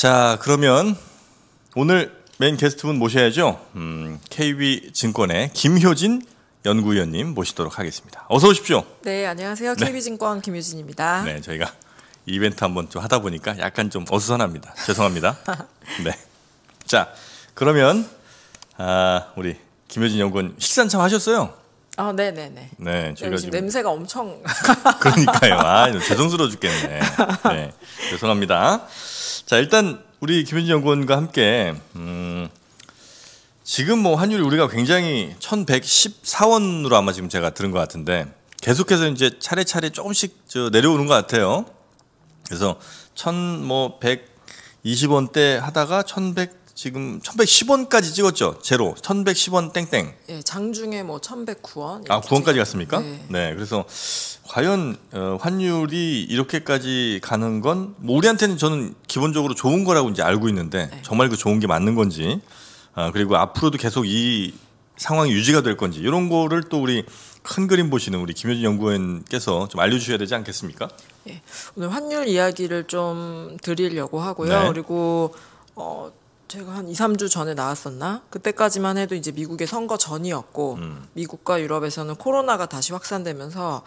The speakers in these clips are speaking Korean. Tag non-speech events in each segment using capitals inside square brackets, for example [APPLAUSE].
자, 그러면 오늘 메인 게스트분 모셔야죠. 음, KB 증권의 김효진 연구위원님 모시도록 하겠습니다. 어서 오십시오. 네, 안녕하세요. KB증권 네. 김효진입니다. 네, 저희가 이벤트 한번 좀 하다 보니까 약간 좀 어수선합니다. 죄송합니다. [LAUGHS] 네. 자, 그러면 아, 우리 김효진 연구원 식사 참 하셨어요? 아, 네, 네, 네. 네, 저희가 네, 지금 냄새가 엄청 [LAUGHS] 그러니까요. 아, 죄송스러워 죽겠네. 네. 죄송합니다. 자, 일단 우리 김현진 연구원과 함께 음, 지금 뭐 환율이 우리가 굉장히 1,114원으로 아마 지금 제가 들은 것 같은데 계속해서 이제 차례차례 조금씩 저 내려오는 것 같아요. 그래서 1,120원대 뭐 하다가 1,100 지금 1110원까지 찍었죠. 제로. 1110원 땡땡. 예, 장중에 뭐 1109원. 아, 9원까지 갔습니까? 네. 네. 그래서 과연 어, 환율이 이렇게까지 가는 건뭐 우리한테는 저는 기본적으로 좋은 거라고 이제 알고 있는데 네. 정말 그 좋은 게 맞는 건지 아, 그리고 앞으로도 계속 이 상황이 유지가 될 건지 이런 거를 또 우리 큰 그림 보시는 우리 김효진 연구원께서 좀 알려주셔야 되지 않겠습니까? 예, 오늘 환율 이야기를 좀 드리려고 하고요. 네. 그리고 어, 제가 한 2, 3주 전에 나왔었나? 그때까지만 해도 이제 미국의 선거 전이었고 음. 미국과 유럽에서는 코로나가 다시 확산되면서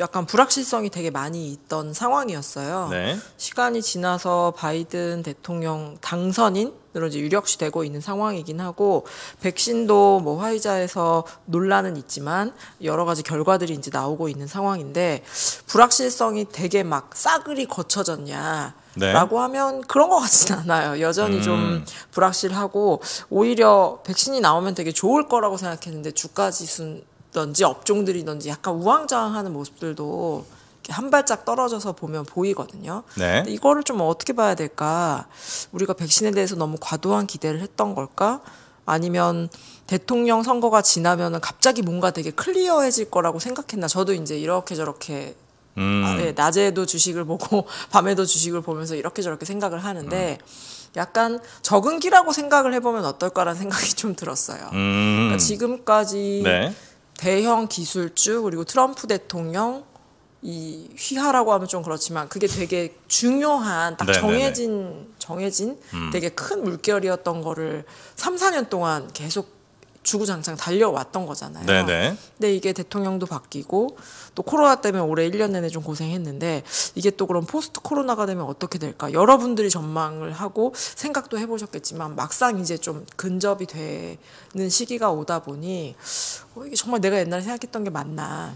약간 불확실성이 되게 많이 있던 상황이었어요. 네. 시간이 지나서 바이든 대통령 당선인 이제 유력시되고 있는 상황이긴 하고 백신도 뭐 화이자에서 논란은 있지만 여러 가지 결과들이 이제 나오고 있는 상황인데 불확실성이 되게 막 싸그리 거쳐졌냐 라고 네. 하면 그런 것 같진 않아요. 여전히 음. 좀 불확실하고 오히려 백신이 나오면 되게 좋을 거라고 생각했는데 주가 지수든지 업종들이든지 약간 우왕좌왕하는 모습들도 한 발짝 떨어져서 보면 보이거든요. 네. 이거를 좀 어떻게 봐야 될까? 우리가 백신에 대해서 너무 과도한 기대를 했던 걸까? 아니면 대통령 선거가 지나면 갑자기 뭔가 되게 클리어해질 거라고 생각했나? 저도 이제 이렇게 저렇게 음. 아, 네, 낮에도 주식을 보고 [LAUGHS] 밤에도 주식을 보면서 이렇게 저렇게 생각을 하는데 음. 약간 적응기라고 생각을 해보면 어떨까라는 생각이 좀 들었어요. 음. 그러니까 지금까지 네. 대형 기술주 그리고 트럼프 대통령 이 휘하라고 하면 좀 그렇지만 그게 되게 중요한 딱 네네네. 네, 네. 정해진 정해진 음. 되게 큰 물결이었던 거를 3, 4년 동안 계속 주구장창 달려왔던 거잖아요. 네네. 네. 근데 이게 대통령도 바뀌고 또 코로나 때문에 올해 1년 내내 좀 고생했는데 이게 또 그럼 포스트 코로나가 되면 어떻게 될까? 여러분들이 전망을 하고 생각도 해보셨겠지만 막상 이제 좀 근접이 되는 시기가 오다 보니 어, 이게 정말 내가 옛날에 생각했던 게 맞나?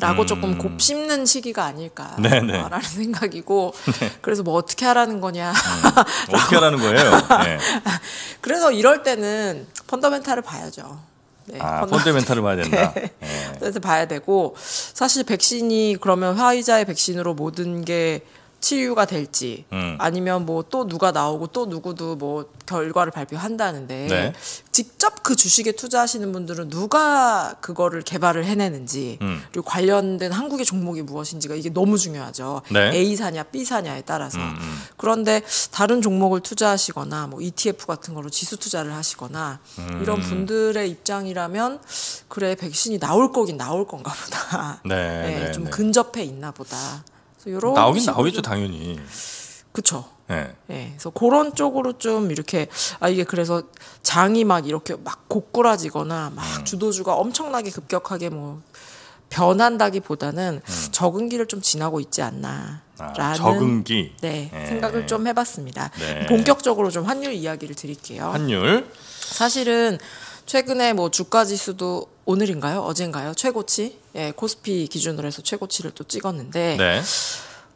라고 음. 조금 곱씹는 시기가 아닐까라는 네네. [LAUGHS] 생각이고 네. 그래서 뭐 어떻게 하라는 거냐 음. 어떻게 하라는 거예요 네. [LAUGHS] 그래서 이럴 때는 펀더멘탈을 봐야죠 네, 아, 펀더멘탈을 봐야 된다 네. 네. 그래서 봐야 되고 사실 백신이 그러면 화이자의 백신으로 모든 게 치유가 될지 음. 아니면 뭐 또 누가 나오고 또 누구도 뭐 결과를 발표한다는데 네. 직접 그 주식에 투자하시는 분들은 누가 그거를 개발을 해내는지 음. 그리고 관련된 한국의 종목이 무엇인지가 이게 너무 중요하죠. 네. A사냐 B사냐에 따라서. 음. 음. 그런데 다른 종목을 투자하시거나 뭐 ETF 같은 거로 지수 투자를 하시거나 음. 이런 분들의 입장이라면 그래 백신이 나올 거긴 나올 건가 보다. 네, [LAUGHS] 네좀 네, 네. 근접해 있나 보다. 나오긴 나오겠죠 당연히. 그렇죠. 네. 네. 그래서 그런 쪽으로 좀 이렇게 아 이게 그래서 장이 막 이렇게 막 고꾸라지거나 막 음. 주도주가 엄청나게 급격하게 뭐 변한다기보다는 음. 적응기를 좀 지나고 있지 않나라는 아, 적응기 네, 네, 생각을 좀 해봤습니다. 네. 본격적으로 좀 환율 이야기를 드릴게요. 환율 사실은 최근에 뭐 주가 지수도 오늘인가요? 어젠가요? 최고치? 예, 코스피 기준으로 해서 최고치를 또 찍었는데 네.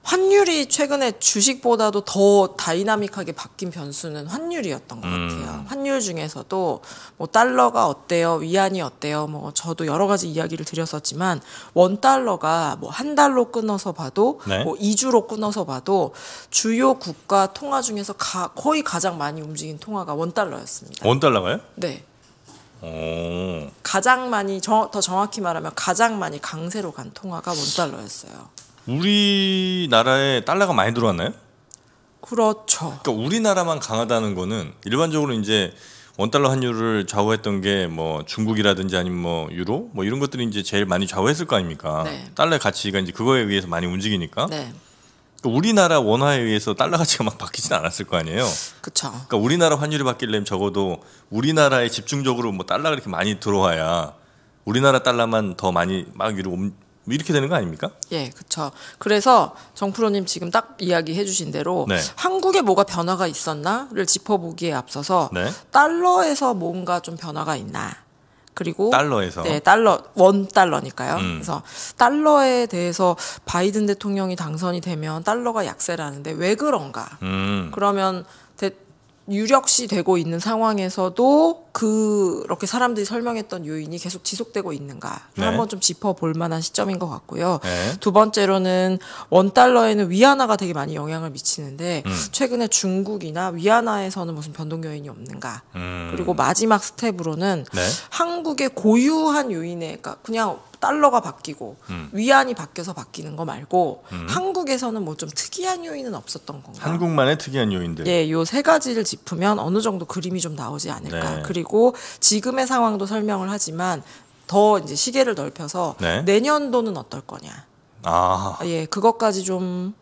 환율이 최근에 주식보다도 더 다이나믹하게 바뀐 변수는 환율이었던 것 음. 같아요. 음. 환율 중에서도 뭐 달러가 어때요, 위안이 어때요, 뭐 저도 여러 가지 이야기를 드렸었지만 원 달러가 뭐 한달로 끊어서 봐도 네. 뭐이 주로 끊어서 봐도 주요 국가 통화 중에서 가, 거의 가장 많이 움직인 통화가 원 달러였습니다. 원 달러가요? 네. 오. 어. 가장 많이 정, 더 정확히 말하면 가장 많이 강세로 간 통화가 원달러였어요. 우리나라에 달러가 많이 들어왔나요? 그렇죠. 그러니까 우리나라만 강하다는 거는 일반적으로 이제 원달러 환율을 좌우했던 게 뭐 중국이라든지 아니면 뭐 유로 뭐 이런 것들이 이제 제일 많이 좌우했을 거 아닙니까? 네. 달러 가치가 이제 그거에 의해서 많이 움직이니까. 네. 그러니까 우리나라 원화에 의해서 달러 가치가 막 바뀌진 않았을 거 아니에요. 그렇죠. 그러니까 우리나라 환율이 바뀌려면 적어도 우리나라에 집중적으로 뭐 달러가 이렇게 많이 들어와야 우리나라 달러만 더 많이 막 위로 옴, 이렇게 되는 거 아닙니까? 예, 그렇죠. 그래서 정프로님 지금 딱 이야기해 주신 대로 네. 한국에 뭐가 변화가 있었나를 짚어보기에 앞서서 네. 달러에서 뭔가 좀 변화가 있나 그리고 달러에서 네 달러 원 달러니까요. 음. 그래서 달러에 대해서 바이든 대통령이 당선이 되면 달러가 약세라는데 왜 그런가? 음. 그러면 대, 유력시 되고 있는 상황에서도 그렇게 사람들이 설명했던 요인이 계속 지속되고 있는가 네. 한번 좀 짚어볼 만한 시점인 것 같고요. 네. 두 번째로는 원 달러에는 위안화가 되게 많이 영향을 미치는데 음. 최근에 중국이나 위안화에서는 무슨 변동 요인이 없는가. 음. 그리고 마지막 스텝으로는 네. 한국의 고유한 요인에 그러니까 그냥 달러가 바뀌고 음. 위안이 바뀌어서 바뀌는 거 말고 음. 한국에서는 뭐 좀 특이한 요인은 없었던 건가? 한국만의 특이한 요인들. 예, 요 세 가지를 짚으면 어느 정도 그림이 좀 나오지 않을까. 네. 그리고 지금의 상황도 설명을 하지만 더 이제 시계를 넓혀서 네. 내년도는 어떨 거냐. 아. 예, 그것까지 좀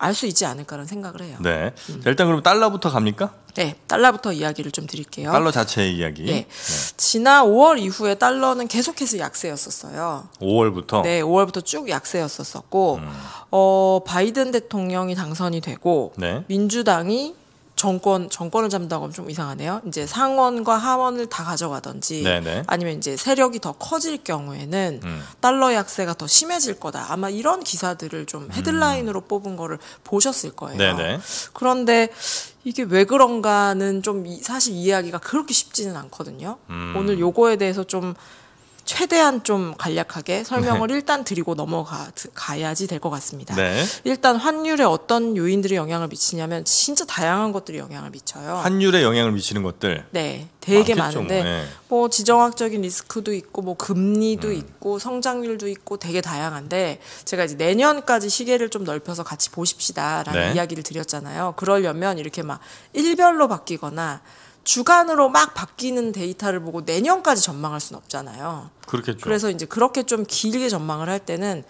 알수 있지 않을까라는 생각을 해요. 네. 음. 일단 그럼 달러부터 갑니까? 네, 달러부터 이야기를 좀 드릴게요. 달러 자체의 이야기. 네. 네. 지난 5월 이후에 달러는 계속해서 약세였었어요. 5월부터? 네, 5월부터 쭉 약세였었었고, 음. 어, 바이든 대통령이 당선이 되고, 네. 민주당이 정권 정권을 잡는다고 하면 좀 이상하네요. 이제 상원과 하원을 다 가져가든지 네네. 아니면 이제 세력이 더 커질 경우에는 음. 달러 약세가 더 심해질 거다. 아마 이런 기사들을 좀 음. 헤드라인으로 음. 뽑은 거를 보셨을 거예요. 네네. 그런데 이게 왜 그런가는 좀 사실 이해하기가 그렇게 쉽지는 않거든요. 음. 오늘 요거에 대해서 좀 최대한 좀 간략하게 설명을 네. 일단 드리고 넘어가야지 될 것 같습니다. 네. 일단 환율에 어떤 요인들이 영향을 미치냐면 진짜 다양한 것들이 영향을 미쳐요. 환율에 영향을 미치는 것들. 네. 되게 많겠죠, 많은데 뭐. 네. 뭐 지정학적인 리스크도 있고 뭐 금리도 음. 있고 성장률도 있고 되게 다양한데 제가 이제 내년까지 시계를 좀 넓혀서 같이 보십시다라는 네. 이야기를 드렸잖아요. 그러려면 이렇게 막 일별로 바뀌거나 주간으로 막 바뀌는 데이터를 보고 내년까지 전망할 수는 없잖아요. 그렇겠죠. 그래서 이제 그렇게 좀 길게 전망을 할 때는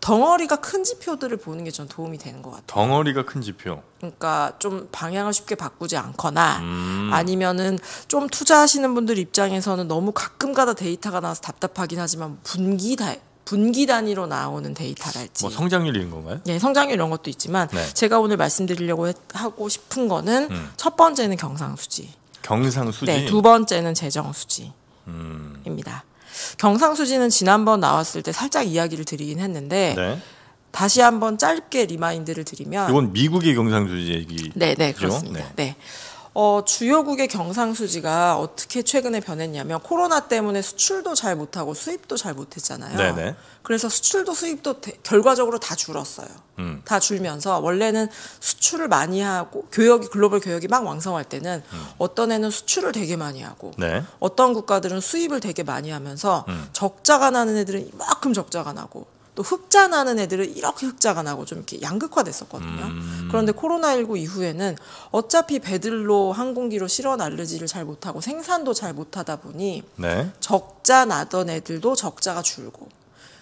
덩어리가 큰 지표들을 보는 게 전 도움이 되는 것 같아요. 덩어리가 큰 지표. 그러니까 좀 방향을 쉽게 바꾸지 않거나 음. 아니면은 좀 투자하시는 분들 입장에서는 너무 가끔가다 데이터가 나와서 답답하긴 하지만 분기 다 분기 단위로 나오는 데이터랄지 뭐 성장률인 건가요? 네, 성장률 이런 것도 있지만 네. 제가 오늘 말씀드리려고 하고 싶은 거는 음. 첫 번째는 경상수지. 경상수지. 네, 두 번째는 재정수지입니다. 음. 경상수지는 지난번 나왔을 때 살짝 이야기를 드리긴 했는데 네. 다시 한번 짧게 리마인드를 드리면 이건 미국의 경상수지 얘기. 네, 네, 그렇습니다. 네. 네. 어, 주요국의 경상수지가 어떻게 최근에 변했냐면 코로나 때문에 수출도 잘 못하고 수입도 잘 못했잖아요. 네네. 그래서 수출도 수입도 대, 결과적으로 다 줄었어요. 음. 다 줄면서 원래는 수출을 많이 하고 교역이 글로벌 교역이 막 왕성할 때는 음. 어떤 애는 수출을 되게 많이 하고 네. 어떤 국가들은 수입을 되게 많이 하면서 음. 적자가 나는 애들은 이만큼 적자가 나고 또 흑자 나는 애들은 이렇게 흑자가 나고 좀 이렇게 양극화됐었거든요. 음. 그런데 코로나19 이후에는 어차피 배들로 항공기로 실어 날르지를 잘 못하고 생산도 잘 못하다 보니 네. 적자 나던 애들도 적자가 줄고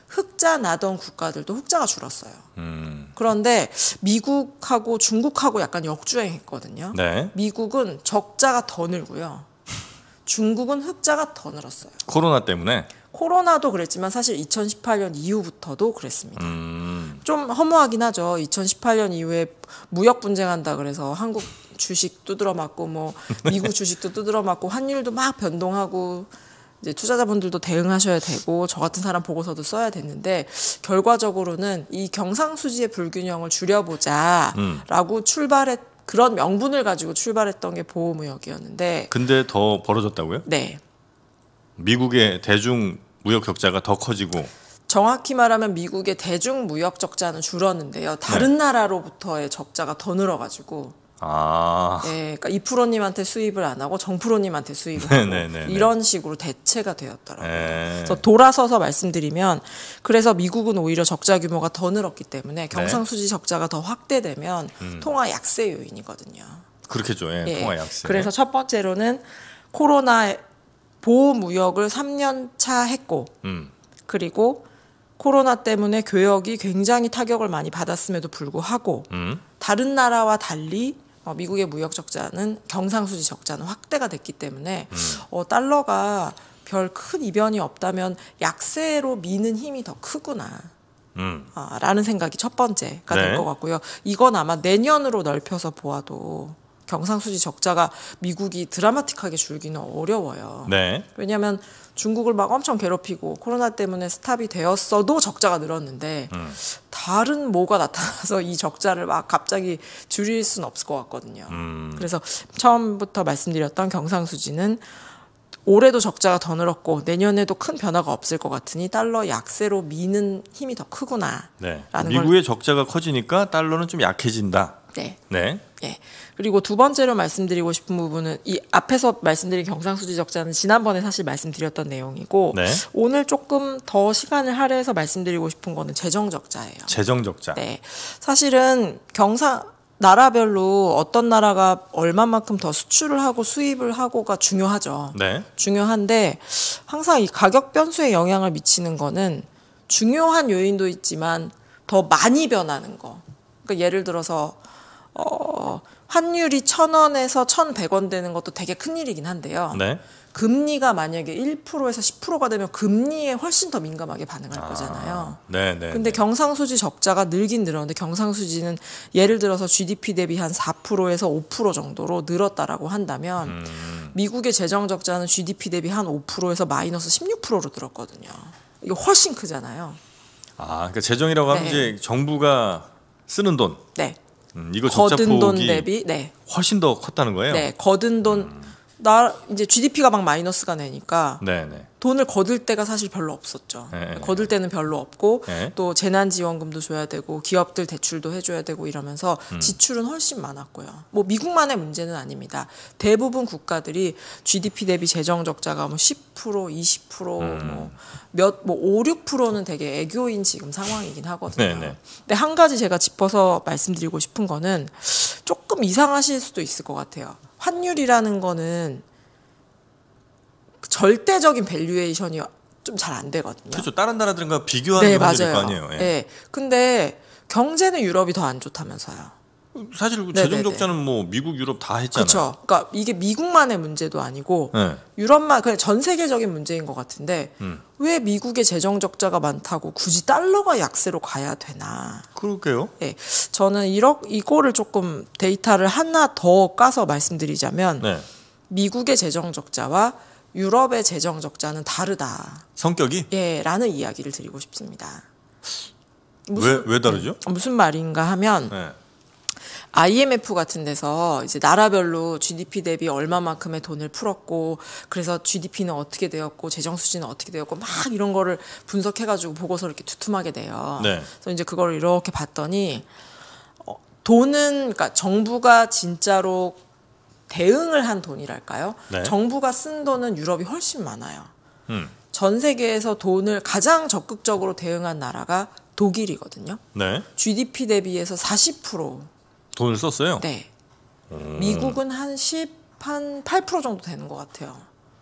흑자 나던 국가들도 흑자가 줄었어요. 음. 그런데 미국하고 중국하고 약간 역주행했거든요. 네. 미국은 적자가 더 늘고요. 중국은 흑자가 더 늘었어요. 코로나 때문에? 코로나도 그랬지만 사실 2018년 이후부터도 그랬습니다. 음. 좀 허무하긴 하죠. 2018년 이후에 무역 분쟁한다 그래서 한국 주식 두드러 맞고 뭐 [LAUGHS] 미국 주식도 두드러 맞고 환율도 막 변동하고 이제 투자자분들도 대응하셔야 되고 저 같은 사람 보고서도 써야 되는데 결과적으로는 이 경상수지의 불균형을 줄여보자라고 음. 출발했 그런 명분을 가지고 출발했던 게 보호무역이었는데 근데 더 벌어졌다고요? 네. 미국의 대중 무역 격자가 더 커지고 정확히 말하면 미국의 대중 무역 적자는 줄었는데요. 다른 네. 나라로부터의 적자가 더 늘어가지고 아. 네, 그러니까 이 프로님한테 수입을 안 하고 정 프로님한테 수입을 하고 네네네 네, 네, 네. 이런 식으로 대체가 되었더라고요. 네. 그래서 돌아서서 말씀드리면 그래서 미국은 오히려 적자 규모가 더 늘었기 때문에 경상수지 네. 적자가 더 확대되면 음. 통화 약세 요인이거든요. 그렇겠죠. 예, 예. 통화 약세. 그래서 첫 번째로는 코로나 보호무역을 3년차 했고 음. 그리고 코로나 때문에 교역이 굉장히 타격을 많이 받았음에도 불구하고 음. 다른 나라와 달리 어, 미국의 무역 적자는 경상수지 적자는 확대가 됐기 때문에 음. 어, 달러가 별 큰 이변이 없다면 약세로 미는 힘이 더 크구나. 음. 아, 라는 생각이 첫 번째가 네. 될것 같고요. 이건 아마 내년으로 넓혀서 보아도 경상수지 적자가 미국이 드라마틱하게 줄기는 어려워요. 네. 왜냐하면 중국을 막 엄청 괴롭히고 코로나 때문에 스탑이 되었어도 적자가 늘었는데 음. 다른 뭐가 나타나서 이 적자를 막 갑자기 줄일 수는 없을 것 같거든요. 음. 그래서 처음부터 말씀드렸던 경상수지는 올해도 적자가 더 늘었고 내년에도 큰 변화가 없을 것 같으니 달러 약세로 미는 힘이 더 크구나. 네. 미국의 적자가 커지니까 달러는 좀 약해진다. 네. 네. 예. 그리고 두 번째로 말씀드리고 싶은 부분은 이 앞에서 말씀드린 경상수지 적자는 지난번에 사실 말씀드렸던 내용이고 네. 오늘 조금 더 시간을 할애해서 말씀드리고 싶은 거는 재정 적자예요. 재정 적자. 네. 사실은 경상 나라별로 어떤 나라가 얼마만큼 더 수출을 하고 수입을 하고가 중요하죠. 네. 중요한데 항상 이 가격 변수에 영향을 미치는 거는 중요한 요인도 있지만 더 많이 변하는 거. 그러니까 예를 들어서 어, 환율이 천원에서 천백 원 되는 것도 되게 큰일이긴 한데요. 네. 금리가 만약에 1%에서 10%가 되면 금리에 훨씬 더 민감하게 반응할 아, 거잖아요. 네, 네. 근데 네. 경상수지 적자가 늘긴 늘었는데 경상수지는 예를 들어서 GDP 대비 한 4%에서 5% 정도로 늘었다라고 한다면 음. 미국의 재정 적자는 GDP 대비 한 5%에서 마이너스 16%로 늘었거든요. 이거 훨씬 크잖아요. 아, 그러니까 재정이라고 하면 네. 이제 정부가 쓰는 돈. 네. 음, 이거 적자 거둔 돈 대비 네. 훨씬 더 컸다는 거예요. 네, 거둔 돈 음. 나 이제 GDP가 막 마이너스가 내니까 네네. 돈을 거둘 때가 사실 별로 없었죠. 네네. 네, 네. 거둘 때는 별로 없고 네네. 또 재난 지원금도 줘야 되고 기업들 대출도 해줘야 되고 이러면서 음. 지출은 훨씬 많았고요. 뭐 미국만의 문제는 아닙니다. 대부분 국가들이 GDP 대비 재정 적자가 뭐10% 20% 뭐몇뭐 음. 5, 뭐 6%는 뭐 되게 애교인 지금 상황이긴 하거든요. 네, 근데 한 가지 제가 짚어서 말씀드리고 싶은 거는 조금 이상하실 수도 있을 것 같아요. 환율이라는 거는 절대적인 밸류에이션이 좀 잘 안 되거든요. 그렇죠. 다른 나라들과 비교하는 네, 게 맞아요. 거 아니에요. 예. 네. 근데 경제는 유럽이 더 안 좋다면서요. 사실 그 네, 네, 재정 적자는 네. 뭐 미국 유럽 다 했잖아요. 그렇죠. 그러니까 이게 미국만의 문제도 아니고 네. 유럽만 그냥 전 세계적인 문제인 것 같은데 음. 왜 미국의 재정 적자가 많다고 굳이 달러가 약세로 가야 되나? 그럴게요. 네, 저는 이러, 이거를 조금 데이터를 하나 더 까서 말씀드리자면 네. 미국의 재정 적자와 유럽의 재정 적자는 다르다. 성격이? 예라는 이야기를 드리고 싶습니다. 왜, 왜 다르죠? 예. 무슨 말인가 하면. 네. IMF 같은 데서 이제 나라별로 GDP 대비 얼마만큼의 돈을 풀었고 그래서 GDP는 어떻게 되었고 재정 수준은 어떻게 되었고 막 이런 거를 분석해 가지고 보고서 이렇게 두툼하게 돼요. 네. 그래서 이제 그걸 이렇게 봤더니 어, 돈은 그러니까 정부가 진짜로 대응을 한 돈이랄까요? 네. 정부가 쓴 돈은 유럽이 훨씬 많아요. 음. 전 세계에서 돈을 가장 적극적으로 대응한 나라가 독일이거든요. 네. GDP 대비해서 40% 돈을 썼어요? 네. 음. 미국은 한 10, 한8% 정도 되는 것 같아요.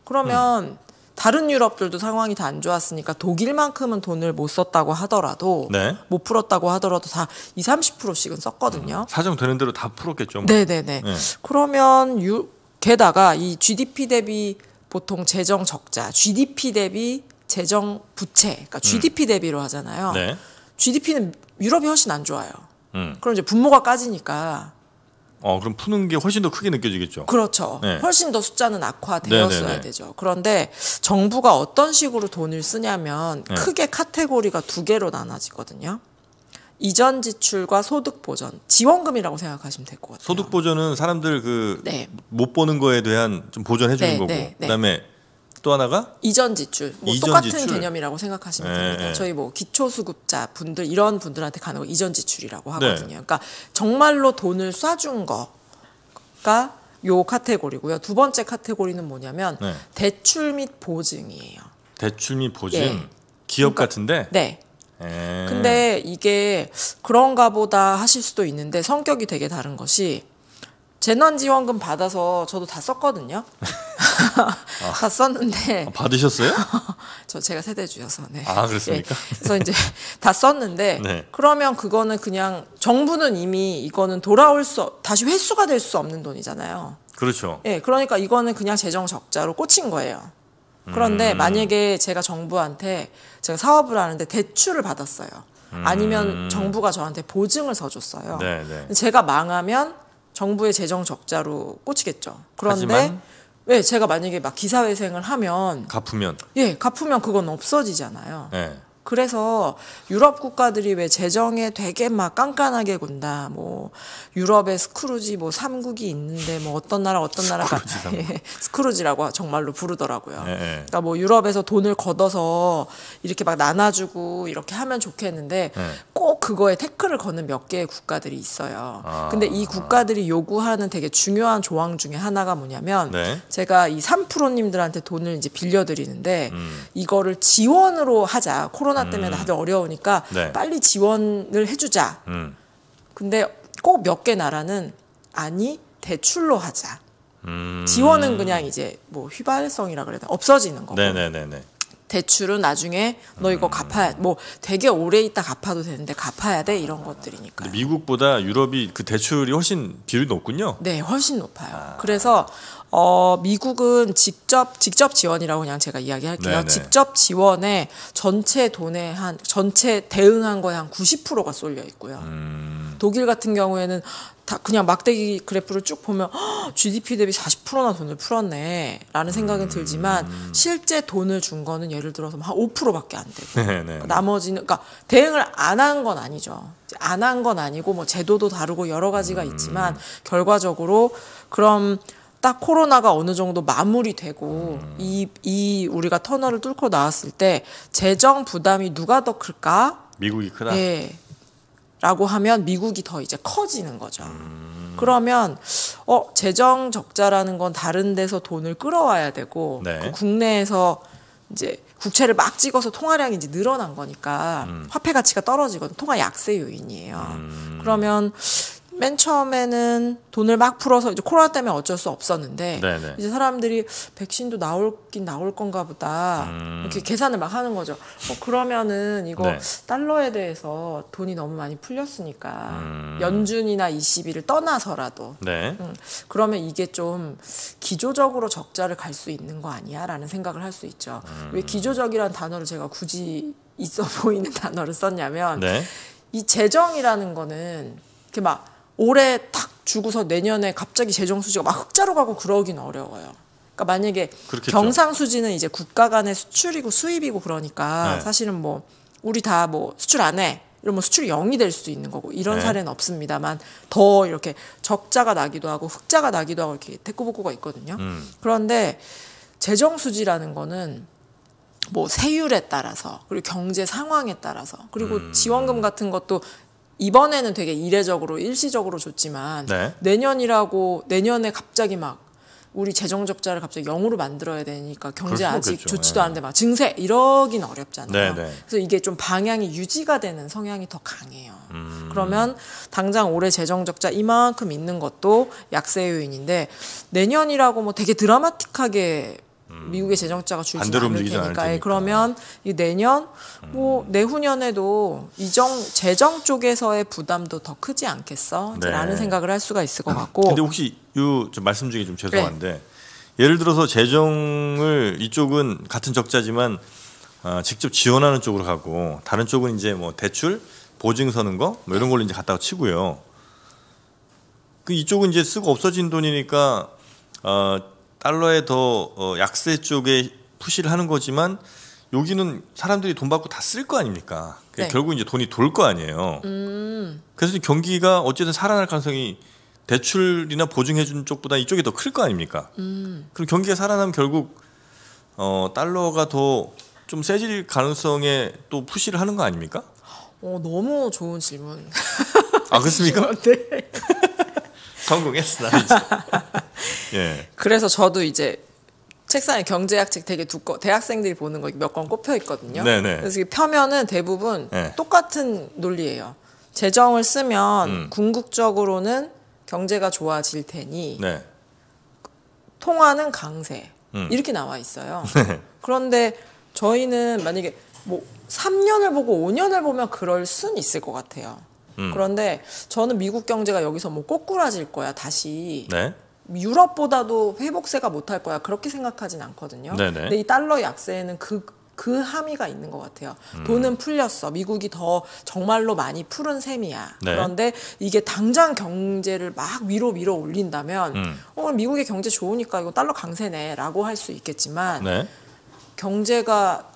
그러면 음. 다른 유럽들도 상황이 다 안 좋았으니까 독일만큼은 돈을 못 썼다고 하더라도 네. 못 풀었다고 하더라도 다 2, 30%씩은 썼거든요. 음. 사정 되는 대로 다 풀었겠죠. 뭐. 네네네. 네. 그러면 유, 게다가 이 GDP 대비 보통 재정 적자, GDP 대비 재정 부채, 그러니까 GDP 대비로 하잖아요. 네. GDP는 유럽이 훨씬 안 좋아요. 음. 그럼 이제 분모가 까지니까. 어, 그럼 푸는 게 훨씬 더 크게 느껴지겠죠. 그렇죠. 네. 훨씬 더 숫자는 악화되었어야 네네네. 네, 네. 되죠. 그런데 정부가 어떤 식으로 돈을 쓰냐면 네. 크게 카테고리가 두 개로 나눠지거든요. 이전 지출과 소득 보전 지원금이라고 생각하시면 될 것 같아요. 소득 보전은 사람들 그못 네. 보는 거에 대한 좀 보전해 주는 네, 거고 그다음에 또 하나가 이전 지출. 뭐 이전 똑같은 지출. 개념이라고 생각하시면 네, 됩니다. 네. 저희 뭐 기초수급자 분들 이런 분들한테 가는 거 이전 지출이라고 네. 하거든요. 그러니까 정말로 돈을 쏴준 거가 요 카테고리고요. 두 번째 카테고리는 뭐냐면 네. 대출 및 보증이에요. 대출 및 보증. 예. 기업 그러니까, 같은데. 네. 에... 예. 근데 이게 그런가 보다 하실 수도 있는데 성격이 되게 다른 것이 재난지원금 받아서 저도 다 썼거든요. [LAUGHS] 아. 다 썼는데 아, 받으셨어요? [LAUGHS] 저 제가 세대주여서 네. 아 그렇습니까? 예. 그래서 이제 [LAUGHS] 다 썼는데 네. 그러면 그거는 그냥 정부는 이미 이거는 돌아올 수 다시 회수가 될 수 없는 돈이잖아요. 그렇죠. 예, 그러니까 이거는 그냥 재정 적자로 꽂힌 거예요. 그런데 음. 만약에 제가 정부한테 제가 사업을 하는데 대출을 받았어요. 아니면 음. 정부가 저한테 보증을 서줬어요. 네, 네. 제가 망하면 정부의 재정 적자로 꽂히겠죠. 그런데 왜 제가 만약에 막 기사회생을 하면 갚으면 예 갚으면 그건 없어지잖아요. 네. 그래서 유럽 국가들이 왜 재정에 되게 막 깐깐하게 군다. 뭐 유럽의 스크루지 뭐 삼국이 있는데 뭐 어떤 나라 어떤 나라가 [LAUGHS] 예, 스크루지라고 정말로 부르더라고요. 예, 예, 그러니까 뭐 유럽에서 돈을 걷어서 이렇게 막 나눠주고 이렇게 하면 좋겠는데 예. 꼭 그거에 태클을 거는 몇 개의 국가들이 있어요. 아, 근데 이 국가들이 요구하는 되게 중요한 조항 중에 하나가 뭐냐면 네? 제가 이 삼프로님들한테 돈을 이제 빌려드리는데 음. 이거를 지원으로 하자. 코로나 코로나 때문에 음. 다들 어려우니까 네. 빨리 지원을 해주자. 음. 근데 꼭 몇 개 나라는 아니 대출로 하자. 음. 지원은 그냥 이제 뭐 휘발성이라 그래야 되나 없어지는 거고. 네네네네. 네, 네, 네. 대출은 나중에 너 이거 음. 갚아야 뭐 되게 오래 있다 갚아도 되는데 갚아야 돼 이런 것들이니까. 미국보다 유럽이 그 대출이 훨씬 비율이 높군요. 네, 훨씬 높아요. 아. 그래서 어, 미국은 직접 직접 지원이라고 그냥 제가 이야기할게요. 네네. 직접 지원에 전체 돈의 한 전체 대응한 거에 한 90%가 쏠려 있고요. 음. 독일 같은 경우에는 다 그냥 막대기 그래프를 쭉 보면 허, GDP 대비 40%나 돈을 풀었네 라는 생각은 들지만 음. 실제 돈을 준 거는 예를 들어서 뭐 한 5%밖에 안 되고 네네. 네, 네. 그러니까 나머지는 그러니까 대응을 안 한 건 아니죠. 안 한 건 아니고 뭐 제도도 다르고 여러 가지가 음. 있지만 결과적으로 그럼 딱 코로나가 어느 정도 마무리되고 이이 음. 이 우리가 터널을 뚫고 나왔을 때 재정 부담이 누가 더 클까? 미국이 크다. 예. 라고 하면 미국이 더 이제 커지는 거죠. 음. 그러면 어 재정 적자라는 건 다른 데서 돈을 끌어와야 되고 네. 그 국내에서 이제 국채를 막 찍어서 통화량이 이제 늘어난 거니까 음. 화폐 가치가 떨어지거든 통화 약세 요인이에요. 음. 그러면 맨 처음에는 돈을 막 풀어서 이제 코로나 때문에 어쩔 수 없었는데 네네. 이제 사람들이 백신도 나올긴 나올 건가 보다 음. 이렇게 계산을 막 하는 거죠. 어, 그러면은 이거 네. 달러에 대해서 돈이 너무 많이 풀렸으니까 음. 연준이나 20일을 떠나서라도 네. 음, 그러면 이게 좀 기조적으로 적자를 갈 수 있는 거 아니야라는 생각을 할 수 있죠. 음. 왜 기조적이라는 단어를 제가 굳이 있어 [LAUGHS] 보이는 단어를 썼냐면 네. 이 재정이라는 거는 이렇게 막 올해 탁 주고서 내년에 갑자기 재정 수지가 막 흑자로 가고 그러긴 어려워요. 그러니까 만약에 그렇겠죠. 경상 수지는 이제 국가 간의 수출이고 수입이고 그러니까 네. 사실은 뭐 우리 다 뭐 수출 안 해. 이러면 뭐 수출이 영이 될 수 있는 거고 이런 네. 사례는 없습니다만 더 이렇게 적자가 나기도 하고 흑자가 나기도 하고 이렇게 태꾸복구가 있거든요. 음. 그런데 재정 수지라는 거는 뭐 세율에 따라서 그리고 경제 상황에 따라서 그리고 음. 지원금 같은 것도 이번에는 되게 이례적으로 일시적으로 줬지만 네. 내년이라고 내년에 갑자기 막 우리 재정 적자를 갑자기 영으로 만들어야 되니까 경제 아직 좋지도 않은데 막 증세 이러긴 어렵잖아요. 네네. 네. 그래서 이게 좀 방향이 유지가 되는 성향이 더 강해요. 음. 그러면 당장 올해 재정 적자 이만큼 있는 것도 약세 요인인데 내년이라고 뭐 되게 드라마틱하게 미국의 재정자가 줄지 않을 테니까. 않 예, 그러면 이 내년 뭐 음. 내후년에도 이정 재정 쪽에서의 부담도 더 크지 않겠어?라는 네. 생각을 할 수가 있을 것 같고. 근데 혹시 이 말씀 중에 좀 네. 죄송한데 네. 예를 들어서 재정을 이쪽은 같은 적자지만 어, 직접 지원하는 쪽으로 가고 다른 쪽은 이제 뭐 대출 보증 서는 거뭐 이런 걸로 이제 갔다가 치고요. 그 이쪽은 이제 쓰고 없어진 돈이니까 어, 달러에 더 어, 약세 쪽에 푸시를 하는 거지만 여기는 사람들이 돈 받고 다 쓸 거 아닙니까? 그러니까 네. 결국 이제 돈이 돌 거 아니에요. 음. 그래서 경기가 어쨌든 살아날 가능성이 대출이나 보증해 준 쪽보다 이쪽이 더 클 거 아닙니까? 음. 그럼 경기가 살아나면 결국 어, 달러가 더 좀 세질 가능성에 또 푸시를 하는 거 아닙니까? 어, 너무 좋은 질문. 아, 그렇습니까? [LAUGHS] 네. 성공했어 나 이제. [LAUGHS] 예. 그래서 저도 이제 책상에 경제학 책 되게 두꺼 대학생들이 보는 거 몇 권 꼽혀 있거든요. 네네. 네. 그래서 이 펴면은 대부분 네. 똑같은 논리예요. 재정을 쓰면 음. 궁극적으로는 경제가 좋아질 테니 네. 통화는 강세 음. 이렇게 나와 있어요. [LAUGHS] 네. 그런데 저희는 만약에 뭐 3년을 보고 5년을 보면 그럴 순 있을 것 같아요. 음. 그런데 저는 미국 경제가 여기서 뭐 꼬꾸라질 거야 다시 네? 유럽보다도 회복세가 못할 거야 그렇게 생각하진 않거든요. 네네. 근데 이 달러 약세에는 그, 그 함의가 있는 것 같아요. 음. 돈은 풀렸어. 미국이 더 정말로 많이 푸른 셈이야. 네. 그런데 이게 당장 경제를 막 위로 밀어 올린다면 음. 어, 미국의 경제 좋으니까 이거 달러 강세네라고 할 수 있겠지만 네. 경제가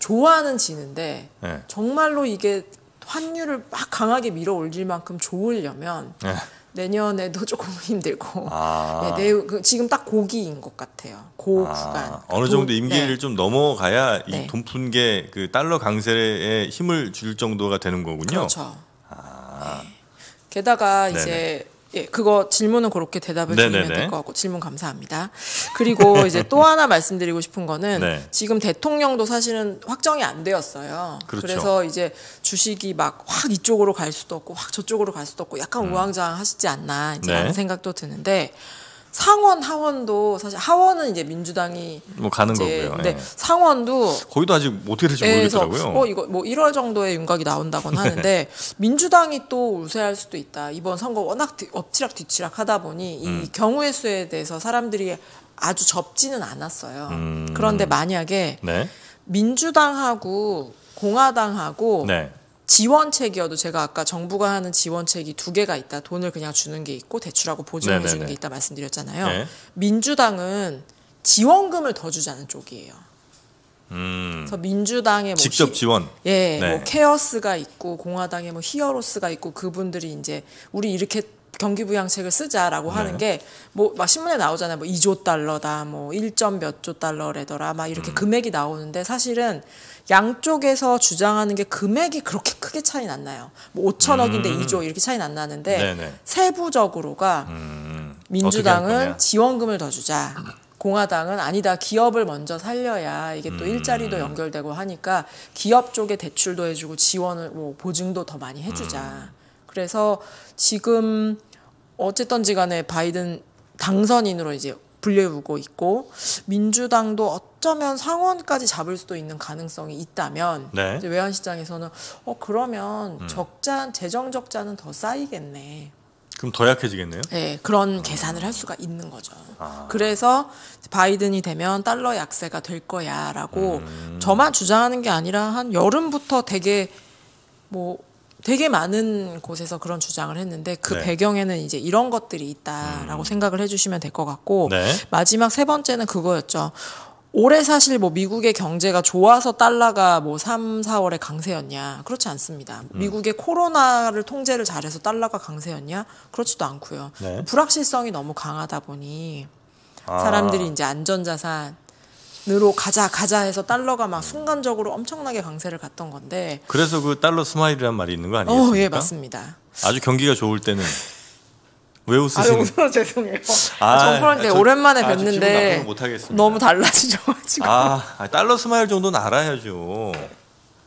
좋아는 지는데 네. 정말로 이게 환율을 막 강하게 밀어 올릴 만큼 좋으려면 네. 내년에도 조금 [LAUGHS] 힘들고 아. 네, 예, 내, 그 지금 딱 고기인 것 같아요. 고 아. 구간 어느 정도 임기를 네. 좀 넘어가야 이 네. 돈푼게 그 달러 강세에 힘을 줄 정도가 되는 거군요. 그렇죠. 아. 네. 게다가 이제 예, 그거 질문은 그렇게 대답을 드리면 될 것 같고 질문 감사합니다. 그리고 [LAUGHS] 이제 또 하나 말씀드리고 싶은 거는 네. 지금 대통령도 사실은 확정이 안 되었어요. 그렇죠. 그래서 이제 주식이 막 확 이쪽으로 갈 수도 없고 확 저쪽으로 갈 수도 없고 약간 음. 우왕좌왕하시지 않나 이제 네. 라는 생각도 드는데 상원 하원도 사실 하원은 이제 민주당이 뭐 가는 이제, 거고요. 근데 네, 예. 상원도 거기도 아직 뭐 어떻게 될지 모르겠더라고요. 어 이거 뭐 1월 정도에 윤곽이 나온다곤 네. 하는데 민주당이 또 우세할 수도 있다. 이번 선거 워낙 엎치락 뒤치락 하다 보니 음. 이 경우의 수에 대해서 사람들이 아주 접지는 않았어요. 음. 그런데 만약에 네? 민주당하고 공화당하고 네. 지원책이어도 제가 아까 정부가 하는 지원책이 두 개가 있다. 돈을 그냥 주는 게 있고 대출하고 보증해 주는 게 있다 말씀드렸잖아요. 네. 민주당은 지원금을 더 주자는 쪽이에요. 음. 그래서 민주당의 뭐 직접 지원, 예, 네. 뭐 케어스가 있고 공화당의 뭐 히어로스가 있고 그분들이 이제 우리 이렇게 경기 부양책을 쓰자라고 네. 하는 게뭐 막 신문에 나오잖아요. 뭐 2조 달러다. 뭐 1점 몇 조 달러래더라. 막 이렇게 음. 금액이 나오는데 사실은 양쪽에서 주장하는 게 금액이 그렇게 크게 차이는 안 나요. 뭐 5천억인데 음. 2조 이렇게 차이는 안 나는데 네네. 세부적으로가 음. 민주당은 지원금을 더 주자. 공화당은 아니다 기업을 먼저 살려야 이게 또 음. 일자리도 연결되고 하니까 기업 쪽에 대출도 해주고 지원을 뭐 보증도 더 많이 해주자. 음. 그래서 지금 어쨌든지 간에 바이든 당선인으로 이제 불려오고 있고 민주당도 어쩌면 상원까지 잡을 수도 있는 가능성이 있다면 네. 외환시장에서는 어 그러면 음. 적자 재정 적자는 더 쌓이겠네. 그럼 더 약해지겠네요. 네, 그런 음. 계산을 할 수가 있는 거죠. 아. 그래서 바이든이 되면 달러 약세가 될 거야라고 음. 저만 주장하는 게 아니라 한 여름부터 되게 뭐 되게 많은 곳에서 그런 주장을 했는데 그 네. 배경에는 이제 이런 것들이 있다라고 음. 생각을 해주시면 될 것 같고 네. 마지막 세 번째는 그거였죠. 올해 사실 뭐 미국의 경제가 좋아서 달러가 뭐 3, 4월에 강세였냐. 그렇지 않습니다. 음. 미국의 코로나를 통제를 잘해서 달러가 강세였냐. 그렇지도 않고요. 네. 불확실성이 너무 강하다 보니 아. 사람들이 아. 이제 안전자산 으로 가자 가자 해서 달러가 막 순간적으로 엄청나게 강세를 갔던 건데 그래서 그 달러 스마일이란 말이 있는 거 어, 아니겠습니까? 어, 예 맞습니다. 아주 경기가 좋을 때는 왜 웃으시는? 아, 웃 죄송해요. 아, 정프런데 아, 오랜만에 뵀는데 아, 너무 달라지셔지 아, 아, 달러 스마일 정도는 알아야죠.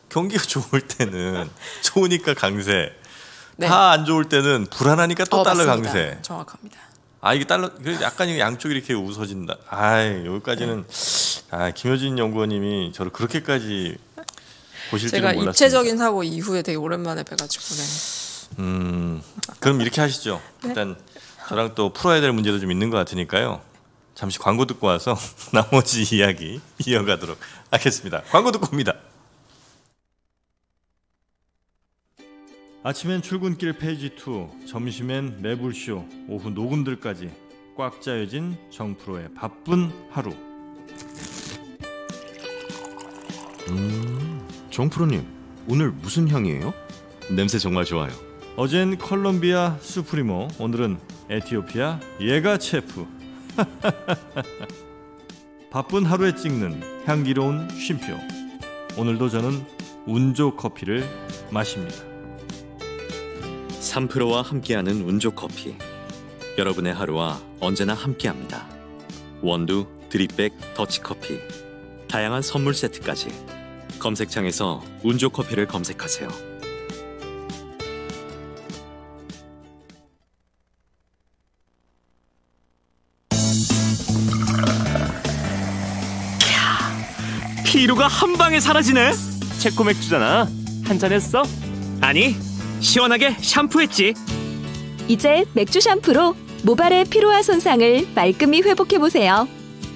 경기가 좋을 때는 좋으니까 강세. 네. 다안 좋을 때는 불안하니까 또 어, 달러 맞습니다. 강세. 정확합니다. 아 이게 달러 그 약간 양쪽 이렇게 이 웃어진다. 아 여기까지는 네. 아 김효진 연구원님이 저를 그렇게까지 보실 줄은 몰랐어요. 제가 입체적인 사고 이후에 되게 오랜만에 뵈가지고. 네. 음 그럼 이렇게 하시죠. 네. 일단 저랑 또 풀어야 될 문제도 좀 있는 것 같으니까요. 잠시 광고 듣고 와서 [LAUGHS] 나머지 이야기 이어가도록 하겠습니다. 광고 듣고 옵니다. 아침엔 출근길 페이지 2, 점심엔 매불쇼, 오후 녹음들까지 꽉 짜여진 정프로의 바쁜 하루. 음, 정프로님, 오늘 무슨 향이에요? 냄새 정말 좋아요. 어젠 컬럼비아 수프리모, 오늘은 에티오피아 예가 체프. [LAUGHS] 바쁜 하루에 찍는 향기로운 쉼표. 오늘도 저는 운조 커피를 마십니다. 3프로와 함께하는 운조 커피. 여러분의 하루와 언제나 함께합니다. 원두, 드립백, 더치커피. 다양한 선물 세트까지. 검색창에서 운조 커피를 검색하세요. 피로가 한 방에 사라지네. 체코 맥주잖아. 한 잔 했어? 아니, 시원하게 샴푸했지. 이제 맥주 샴푸로 모발의 피로와 손상을 말끔히 회복해보세요.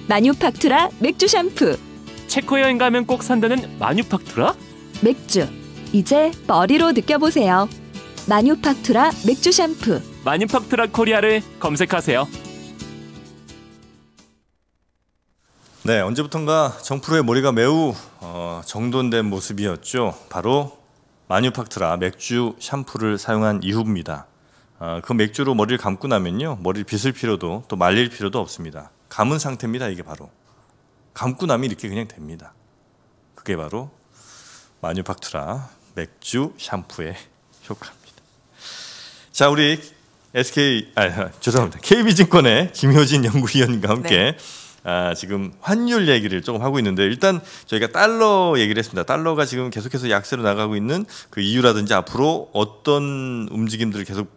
마뉴팍투라 맥주 샴푸. 체코 여행 가면 꼭 산다는 마뉴팍투라? 맥주. 이제 머리로 느껴보세요. 마뉴팍투라 맥주 샴푸. 마뉴팍투라 코리아를 검색하세요. 네, 언제부턴가 정프로의 머리가 매우 어, 정돈된 모습이었죠. 바로 마뉴팍트라 맥주 샴푸를 사용한 이후입니다. 아, 그 맥주로 머리를 감고 나면요. 머리를 빗을 필요도 또 말릴 필요도 없습니다. 감은 상태입니다. 이게 바로. 감고 나면 이렇게 그냥 됩니다. 그게 바로 마뉴팍트라 맥주 샴푸의 [LAUGHS] 효과입니다. 자, 우리 SK 아 죄송합니다. [LAUGHS] KB증권의 김효진 연구위원과 함께 네. 아, 지금 환율 얘기를 조금 하고 있는데 일단 저희가 달러 얘기를 했습니다. 달러가 지금 계속해서 약세로 나가고 있는 그 이유라든지 앞으로 어떤 움직임들을 계속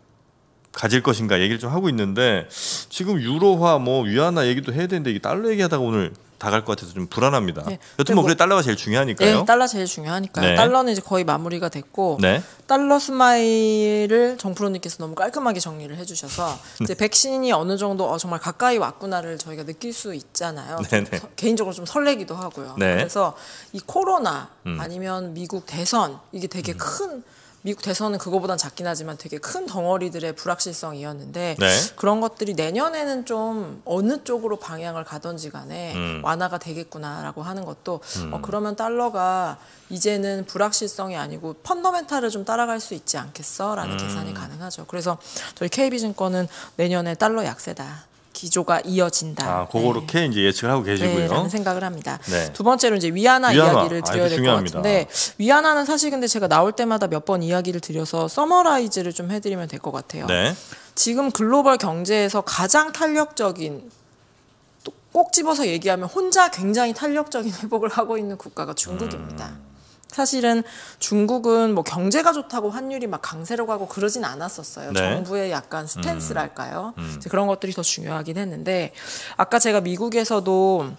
가질 것인가 얘기를 좀 하고 있는데 지금 유로화 뭐 위안화 얘기도 해야 되는데 이게 달러 얘기하다가 오늘 다갈것 같아서 좀 불안합니다. 네. 여튼 뭐, 뭐 그래 달러가 제일 중요하니까요. 네, 달러 제일 중요하니까요. 네. 달러는 이제 거의 마무리가 됐고 네. 달러 스마일을 정프로님께서 너무 깔끔하게 정리를 해주셔서 네. 이제 백신이 어느 정도 어, 정말 가까이 왔구나를 저희가 느낄 수 있잖아요. 네, 좀 네. 서, 개인적으로 좀 설레기도 하고요. 그래서 이 코로나 음. 아니면 미국 대선 이게 되게 음. 큰 미국 대선은 그거보단 작긴 하지만 되게 큰 덩어리들의 불확실성이었는데 네. 그런 것들이 내년에는 좀 어느 쪽으로 방향을 가던지 간에 음. 완화가 되겠구나라고 하는 것도 어, 음. 어, 그러면 달러가 이제는 불확실성이 아니고 펀더멘탈을 좀 따라갈 수 있지 않겠어라는 음. 계산이 가능하죠. 그래서 저희 KB증권은 내년에 달러 약세다. 기조가 이어진다. 아, 그렇게 네. 이제 예측을 하고 계시고요. 네, 라는 생각을 합니다. 네. 두 번째로 이제 위안화, 위안화. 이야기를 아, 드려야 아, 될것 같은데 위안화는 사실 근데 제가 나올 때마다 몇 번 이야기를 드려서 서머라이즈를 좀 해드리면 될 것 같아요. 네. 지금 글로벌 경제에서 가장 탄력적인 꼭 집어서 얘기하면 혼자 굉장히 탄력적인 회복을 하고 있는 국가가 중국입니다. 음. 사실은 중국은 뭐 경제가 좋다고 환율이 막강세로가고 그러진 않았었어요. 네. 정부의 약간 음. 스탠스랄까요? 음. 그런 것들이 더 중요하긴 했는데 아까 제가 미국에서도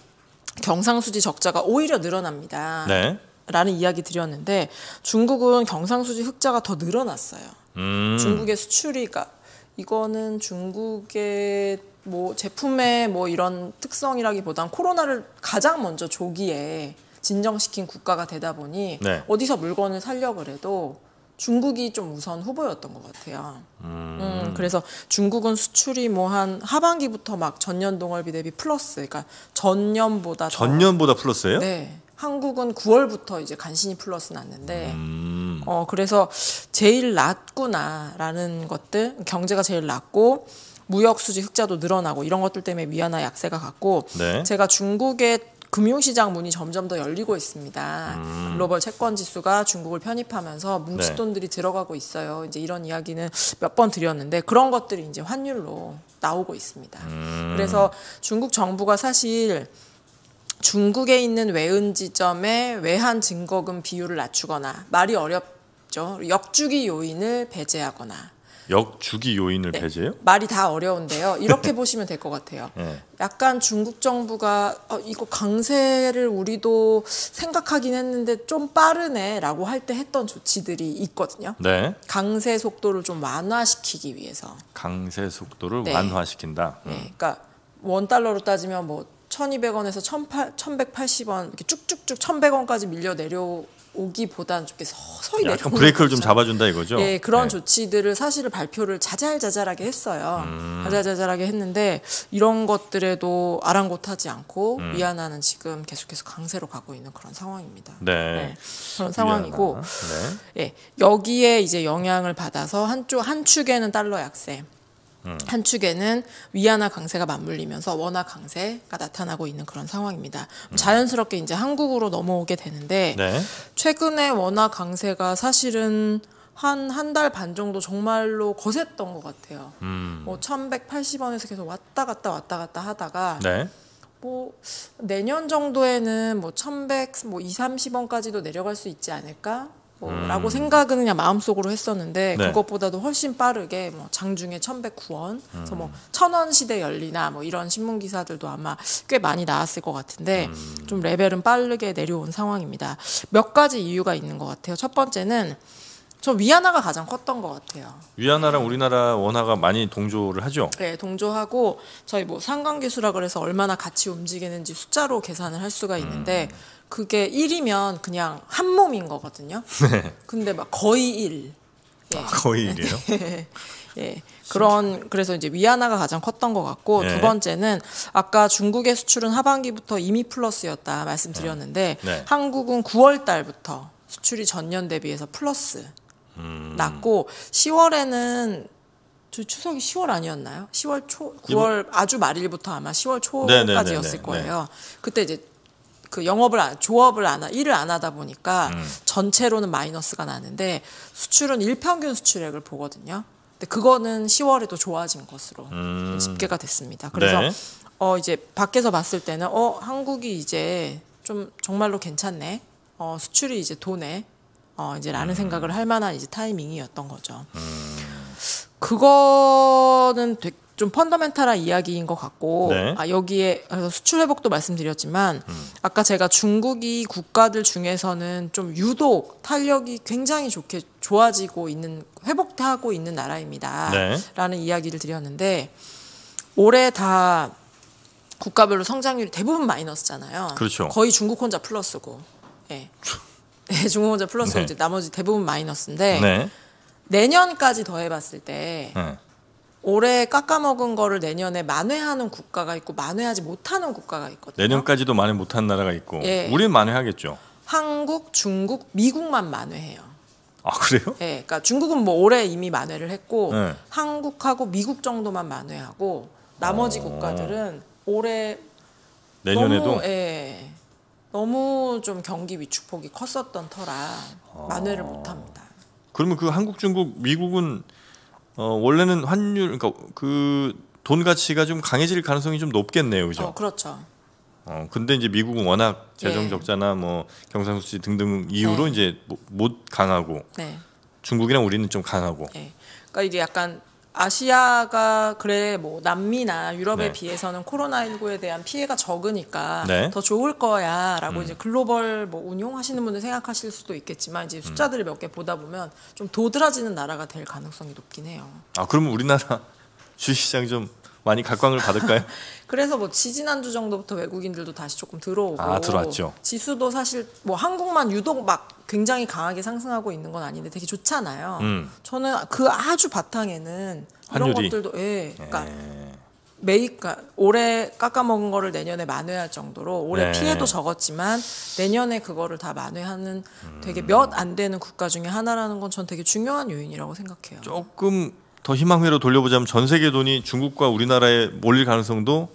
경상수지 적자가 오히려 늘어납니다. 네. 라는 이야기 드렸는데 중국은 경상수지 흑자가 더 늘어났어요. 음. 중국의 수출이가 그러니까 이거는 중국의 뭐 제품의 뭐 이런 특성이라기보단 코로나를 가장 먼저 조기에 진정시킨 국가가 되다 보니 네. 어디서 물건을 살려 그래도 중국이 좀 우선 후보였던 것 같아요. 음. 음 그래서 중국은 수출이 뭐 한 하반기부터 막 전년 동월비 대비 플러스, 그러니까 전년보다 전년보다 플러스예요? 네. 한국은 9월부터 이제 간신히 플러스 났는데, 음. 어 그래서 제일 낮구나라는 것들, 경제가 제일 낮고 무역 수지 흑자도 늘어나고 이런 것들 때문에 위안화 약세가 갔고, 네. 제가 중국의 금융시장 문이 점점 더 열리고 있습니다. 음. 글로벌 채권 지수가 중국을 편입하면서 뭉칫돈들이 네. 들어가고 있어요. 이제 이런 이야기는 몇 번 드렸는데 그런 것들이 이제 환율로 나오고 있습니다. 음. 그래서 중국 정부가 사실 중국에 있는 외은 지점의 외환 증거금 비율을 낮추거나 말이 어렵죠. 역주기 요인을 배제하거나 역주기 요인을 네, 배제해요? 말이 다 어려운데요. 이렇게 [LAUGHS] 보시면 될 것 같아요. 네. 약간 중국 정부가 어, 이거 강세를 우리도 생각하긴 했는데 좀 빠르네라고 할 때 했던 조치들이 있거든요. 네. 강세 속도를 좀 완화시키기 위해서. 강세 속도를 네. 완화시킨다. 네. 음. 그러니까 원 달러로 따지면 뭐 1,200원에서 1,180원 이렇게 쭉쭉쭉 1,100원까지 밀려 내려 오기보다는 좀 서서히 약간 브레이크를 거죠. 좀 잡아준다 이거죠. 예, 그런 네. 조치들을 사실을 발표를 자잘자잘하게 했어요. 음. 자잘자잘하게 했는데 이런 것들에도 아랑곳하지 않고 음. 미안하는 지금 계속해서 강세로 가고 있는 그런 상황입니다. 네, 네 그런 상황이고 네. 예, 여기에 이제 영향을 받아서 한쪽 한 축에는 달러 약세. 음. 한 축에는 위안화 강세가 맞물리면서 원화 강세가 나타나고 있는 그런 상황입니다. 음. 자연스럽게 이제 한국으로 넘어오게 되는데 네. 최근에 원화 강세가 사실은 한 한 달 반 정도 정말로 거셌던 것 같아요. 음. 뭐 1,180원에서 계속 왔다 갔다 왔다 갔다 하다가 네. 뭐 내년 정도에는 뭐 1,100, 뭐 2, 30원까지도 내려갈 수 있지 않을까? 뭐라고 음. 생각은 그냥 마음속으로 했었는데 네. 그것보다도 훨씬 빠르게 뭐 장중에 천백구 원 그래서 뭐 음. 천원 시대 열리나 뭐 이런 신문 기사들도 아마 꽤 많이 나왔을 것 같은데 음. 좀 레벨은 빠르게 내려온 상황입니다. 몇 가지 이유가 있는 것 같아요. 첫 번째는 저 위안화가 가장 컸던 것 같아요. 위안화랑 우리나라 원화가 많이 동조를 하죠. 네, 동조하고 저희 뭐 상관계수라 그래서 얼마나 같이 움직이는지 숫자로 계산을 할 수가 있는데 음. 그게 1이면 그냥 한 몸인 거거든요. [LAUGHS] 네. 근데 막 거의 1. 예. 아, 거의 1이에요? [LAUGHS] 예. 예. 그런 그래서 이제 위안화가 가장 컸던 것 같고 네. 두 번째는 아까 중국의 수출은 하반기부터 이미 플러스였다 말씀드렸는데 음. 네. 한국은 9월 달부터 수출이 전년 대비해서 플러스 음. 났고 10월에는 저 추석이 10월 아니었나요? 10월 초, 9월 아주 말일부터 아마 10월 초까지였을 거예요. 그때 이제 그 영업을 안, 조업을 안 하, 일을 안 하다 보니까 음. 전체로는 마이너스가 나는데 수출은 일평균 수출액을 보거든요. 근데 그거는 10월에도 좋아진 것으로 음. 집계가 됐습니다. 그래서 네. 어 이제 밖에서 봤을 때는 어 한국이 이제 좀 정말로 괜찮네. 어 수출이 이제 돈에 어 이제라는 음. 생각을 할 만한 이제 타이밍이었던 거죠. 음. 그거는 되게 좀 펀더멘탈한 이야기인 것 같고 네. 아, 여기에 그래서 수출 회복도 말씀드렸지만 음. 아까 제가 중국이 국가들 중에서는 좀 유독 탄력이 굉장히 좋게 좋아지고 있는 회복하고 있는 나라입니다라는 네. 이야기를 드렸는데 올해 다 국가별로 성장률 이 대부분 마이너스잖아요. 그렇죠. 거의 중국 혼자 플러스고, 예, 네. [LAUGHS] 중국 혼자 플러스고 네. 이제 나머지 대부분 마이너스인데 네. 내년까지 더해봤을 때. 네. 올해 깎아먹은 거를 내년에 만회하는 국가가 있고 만회하지 못하는 국가가 있거든요. 내년까지도 만회 못한 나라가 있고 예. 우린 만회하겠죠. 한국, 중국, 미국만 만회해요. 아 그래요? 예, 그러니까 중국은 뭐 올해 이미 만회를 했고 네. 한국하고 미국 정도만 만회하고 나머지 어... 국가들은 올해 내년에도 너무, 예, 너무 좀 경기 위축폭이 컸었던 터라 아. 만회를 어... 못합니다. 그러면 그 한국, 중국, 미국은 어, 원래는 환율 그러니까 그 돈 가치가 좀 강해질 가능성이 좀 높겠네요, 그죠? 어, 그렇죠. 어, 근데 이제 미국은 워낙 재정 예. 적자나 예. 뭐 경상수지 등등 이유로 네. 이제 못 강하고 네. 중국이랑 우리는 좀 강하고. 네. 그러니까 이게 약간 아시아가 그래 뭐 남미나 유럽에 네. 비해서는 코로나19에 대한 피해가 적으니까 네. 더 좋을 거야라고 음. 이제 글로벌 뭐 운용하시는 분들 생각하실 수도 있겠지만 이제 음. 숫자들을 음. 몇개 보다 보면 좀 도드라지는 나라가 될 가능성이 높긴 해요. 아 그러면 우리나라 [LAUGHS] 주시장 좀 많이 각광을 받을까요? [LAUGHS] 그래서 뭐 지지난주 정도부터 외국인들도 다시 조금 들어오고 아, 들어왔죠. 지수도 사실 뭐 한국만 유독 막 굉장히 강하게 상승하고 있는 건 아닌데 되게 좋잖아요. 음. 저는 그 아주 바탕에는 환율이. 이런 것들도 예. 그러니까 매입가 예. 그러니까 올해 깎아먹은 거를 내년에 만회할 정도로 올해 네. 피해도 적었지만 내년에 그거를 다 만회하는 되게 몇 안 되는 국가 중에 하나라는 건 전 되게 중요한 요인이라고 생각해요. 조금 더 희망회로 돌려보자면 전 세계 돈이 중국과 우리나라에 몰릴 가능성도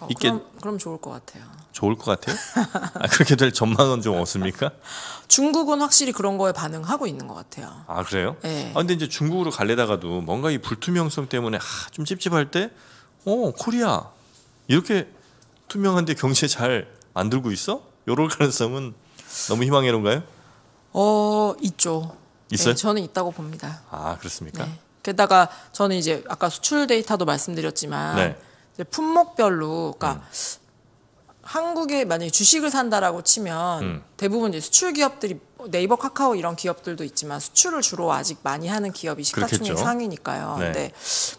어, 있겠. 그럼, 그럼 좋을 것 같아요. 좋을 것 같아요? 아, 그렇게 될 전망은 좀 없습니까? [LAUGHS] 중국은 확실히 그런 거에 반응하고 있는 것 같아요. 아 그래요? 네. 아 근데 이제 중국으로 갈래다가도 뭔가 이 불투명성 때문에 아, 좀 찝찝할 때, 어 코리아 이렇게 투명한데 경제 잘 만들고 있어? 요럴 가능성은 너무 희망이론가요? 어 있죠. 있어요? 네, 저는 있다고 봅니다. 아 그렇습니까? 네. 게다가 저는 이제 아까 수출 데이터도 말씀드렸지만 네. 품목별로 그러니까 음. 한국에 만약에 주식을 산다라고 치면 음. 대부분 이제 수출 기업들이 네이버 카카오 이런 기업들도 있지만 수출을 주로 아직 많이 하는 기업이 시가총액 상위니까요 네. 근데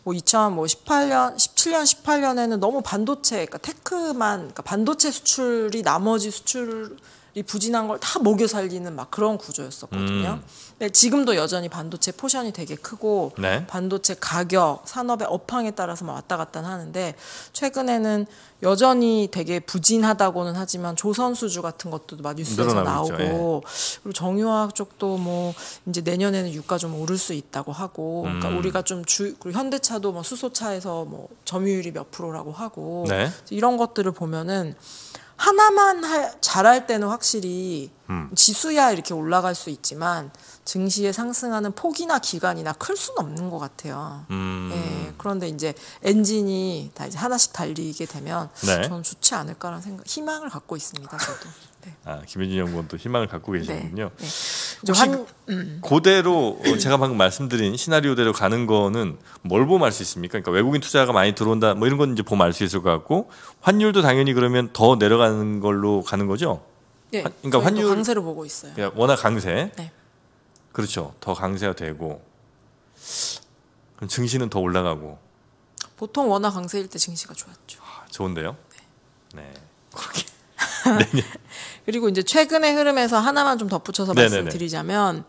뭐 2018년, 17년, 18년에는 너무 반도체, 그러니까 테크만, 그러니까 반도체 수출이 나머지 수출 이 부진한 걸 다 먹여 살리는 막 그런 구조였었거든요. 음. 근데 지금도 여전히 반도체 포션이 되게 크고 네. 반도체 가격, 산업의 업황에 따라서 막 왔다 갔다 하는데 최근에는 여전히 되게 부진하다고는 하지만 조선 수주 같은 것도 막 뉴스에서 나오고 있죠, 예. 그리고 정유화학 쪽도 뭐 이제 내년에는 유가 좀 오를 수 있다고 하고 그러니까 음. 그러니까 우리가 좀 주 그리고 현대차도 뭐 수소차에서 뭐 점유율이 몇 프로라고 하고 네. 이런 것들을 보면은 하나만 할, 잘할 때는 확실히 음. 지수야 이렇게 올라갈 수 있지만 증시에 상승하는 폭이나 기간이나 클 수는 없는 것 같아요. 음. 예, 그런데 이제 엔진이 다 이제 하나씩 달리게 되면 네. 저는 좋지 않을까라는 생각, 희망을 갖고 있습니다. 저도. 네. 아, 김현준 연구원도 희망을 갖고 계시군요 네. 네. 한, 음. 그대로 어, 제가 방금 말씀드린 시나리오대로 가는 거는 뭘 보면 알수 있습니까? 그러니까 외국인 투자가 많이 들어온다 뭐 이런 건 이제 보면 알수 있을 것 같고 환율도 당연히 그러면 더 내려가는 걸로 가는 거죠. 네, 환, 그러니까 환율 강세로 보고 있어요. 그러니까 워낙 강세. 네. 그렇죠. 더 강세가 되고 그럼 증시는 더 올라가고. 보통 워낙 강세일 때 증시가 좋았죠. 아, 좋은데요? 네. 네. 그렇게 [LAUGHS] 네, 네. 그리고 이제 최근의 흐름에서 하나만 좀 덧붙여서 네네네. 네, 말씀드리자면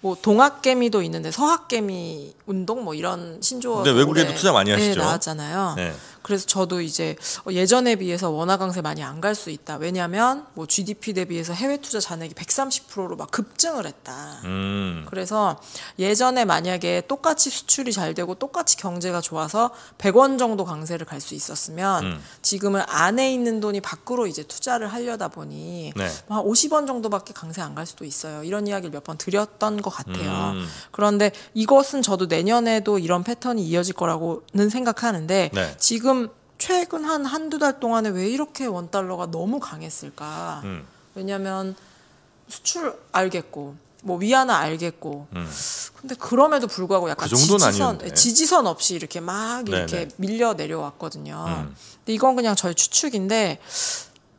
뭐 동학개미도 있는데 서학개미 운동 뭐 이런 신조어. 네, 외국에도 투자 많이 하시죠. 네, 나왔잖아요. 네. 그래서 저도 이제 어, 예전에 비해서 원화 강세 많이 안 갈 수 있다. 왜냐하면 뭐 GDP 대비해서 해외 투자 잔액이 130%로 막 급증을 했다. 음. 그래서 예전에 만약에 똑같이 수출이 잘 되고 똑같이 경제가 좋아서 100원 정도 강세를 갈 수 있었으면 음. 지금은 안에 있는 돈이 밖으로 이제 투자를 하려다 보니 네. 뭐 한 50원 정도밖에 강세 안 갈 수도 있어요. 이런 이야기를 몇 번 드렸던 것 같아요. 음. 그런데 이것은 저도 내년에도 이런 패턴이 이어질 거라고는 생각하는데 네. 지금 지금 최근 한 한두 달 동안에 왜 이렇게 원달러가 너무 강했을까? 음. 왜냐면 수출 알겠고 뭐 위안화 알겠고 음. 근데 그럼에도 불구하고 약간 그 지지선 아니었네. 지지선 없이 이렇게 막 이렇게 네네. 밀려 내려왔거든요. 음. 근데 이건 그냥 저희 추측인데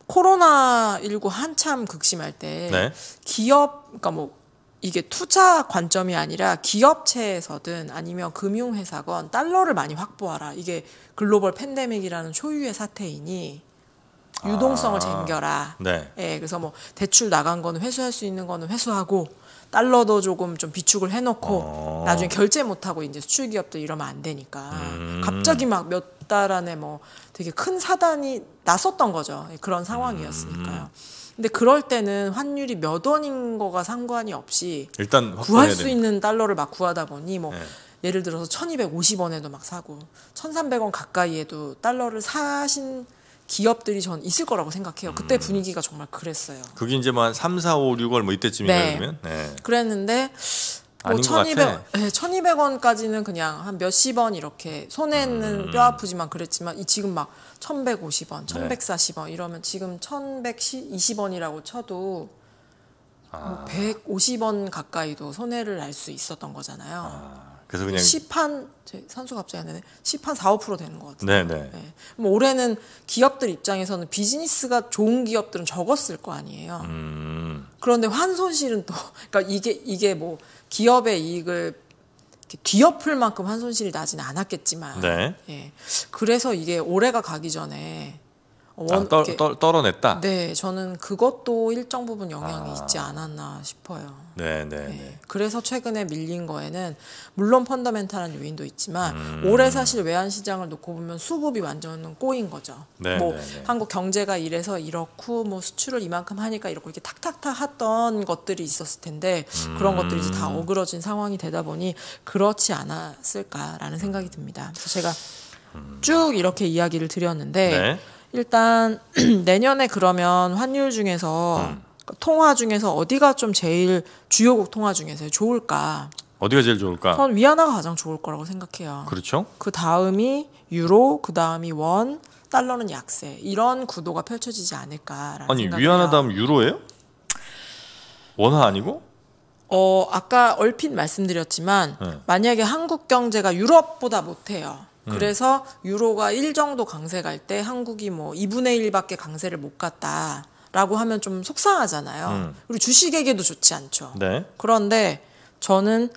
코로나 19 한참 극심할 때 네. 기업 그러니까 뭐 이게 투자 관점이 아니라 기업체에서든 아니면 금융회사건 달러를 많이 확보하라. 이게 글로벌 팬데믹이라는 초유의 사태이니 유동성을 아, 쟁겨라. 네. 예, 그래서 뭐 대출 나간 거는 회수할 수 있는 거는 회수하고 달러도 조금 좀 비축을 해놓고 어. 나중에 결제 못하고 이제 수출 기업들 이러면 안 되니까 음. 갑자기 막 몇 달 안에 뭐 되게 큰 사단이 났었던 거죠. 예, 그런 상황이었으니까요. 음. 근데 그럴 때는 환율이 몇 원인 거가 상관이 없이 일단 구할 수 있는 달러를 막 구하다 보니 뭐 네. 예를 들어서 1250원에도 막 사고 1300원 가까이에도 달러를 사신 기업들이 전 있을 거라고 생각해요. 그때 음. 분위기가 정말 그랬어요. 그게 이제 뭐한 3, 4, 5, 6월 뭐, 뭐 이때쯤이면 네. 네. 그랬는데 뭐 1200, 네, 1200원까지는 그냥 한 몇십 원 이렇게 손해는 음. 뼈 아프지만 그랬지만 이 지금 막 1150원, 1140원 네. 이러면 지금 1120원이라고 쳐도 아. 뭐 150원 가까이도 손해를 날 수 있었던 거잖아요. 아. 그래서 그냥 시판 산수 갑자기 하 되네. 시판 4, 5% 되는 것 같아요. 네 네. 뭐 올해는 기업들 입장에서는 비즈니스가 좋은 기업들은 적었을 거 아니에요. 음. 그런데 환손실은 또 [LAUGHS] 그러니까 이게 이게 뭐 기업의 이익을 뒤엎을 만큼 환손실이 나진 않았겠지만 네. 예. 그래서 이게 올해가 가기 전에 아, 원, 아, 떨, 떨, 떨어냈다. 네, 저는 그것도 일정 부분 영향이 아. 있지 않았나 싶어요. 네, 네, 네, 네, 그래서 최근에 밀린 거에는 물론 펀더멘탈한 요인도 있지만 음. 올해 사실 외환 시장을 놓고 보면 수급이 완전 꼬인 거죠. 네, 뭐 네, 네, 한국 경제가 이래서 이렇고 뭐 수출을 이만큼 하니까 이렇고 이렇게 탁탁탁 했던 것들이 있었을 텐데 음. 그런 것들이 이제 다 어그러진 상황이 되다 보니 그렇지 않았을까라는 생각이 듭니다. 그래서 제가 음. 쭉 이렇게 이야기를 드렸는데. 네. 일단 [CLEARS THROAT] 내년에 그러면 환율 중에서 음. 통화 중에서 어디가 좀 제일 주요국 통화 중에서 좋을까? 어디가 제일 좋을까? 전 위안화가 가장 좋을 거라고 생각해요. 그렇죠. 그 다음이 유로, 그 다음이 원, 달러는 약세 이런 구도가 펼쳐지지 않을까라는 아니 생각이 위안화 다음 유로예요? 원화 아니고? 어 아까 얼핏 말씀드렸지만 네. 만약에 한국 경제가 유럽보다 못해요. 음. 그래서 유로가 1 정도 강세 갈 때 한국이 뭐 2분의 1밖에 강세를 못 갔다. 라고 하면 좀 속상하잖아요. 음. 그리고 주식에게도 좋지 않죠. 네. 그런데 저는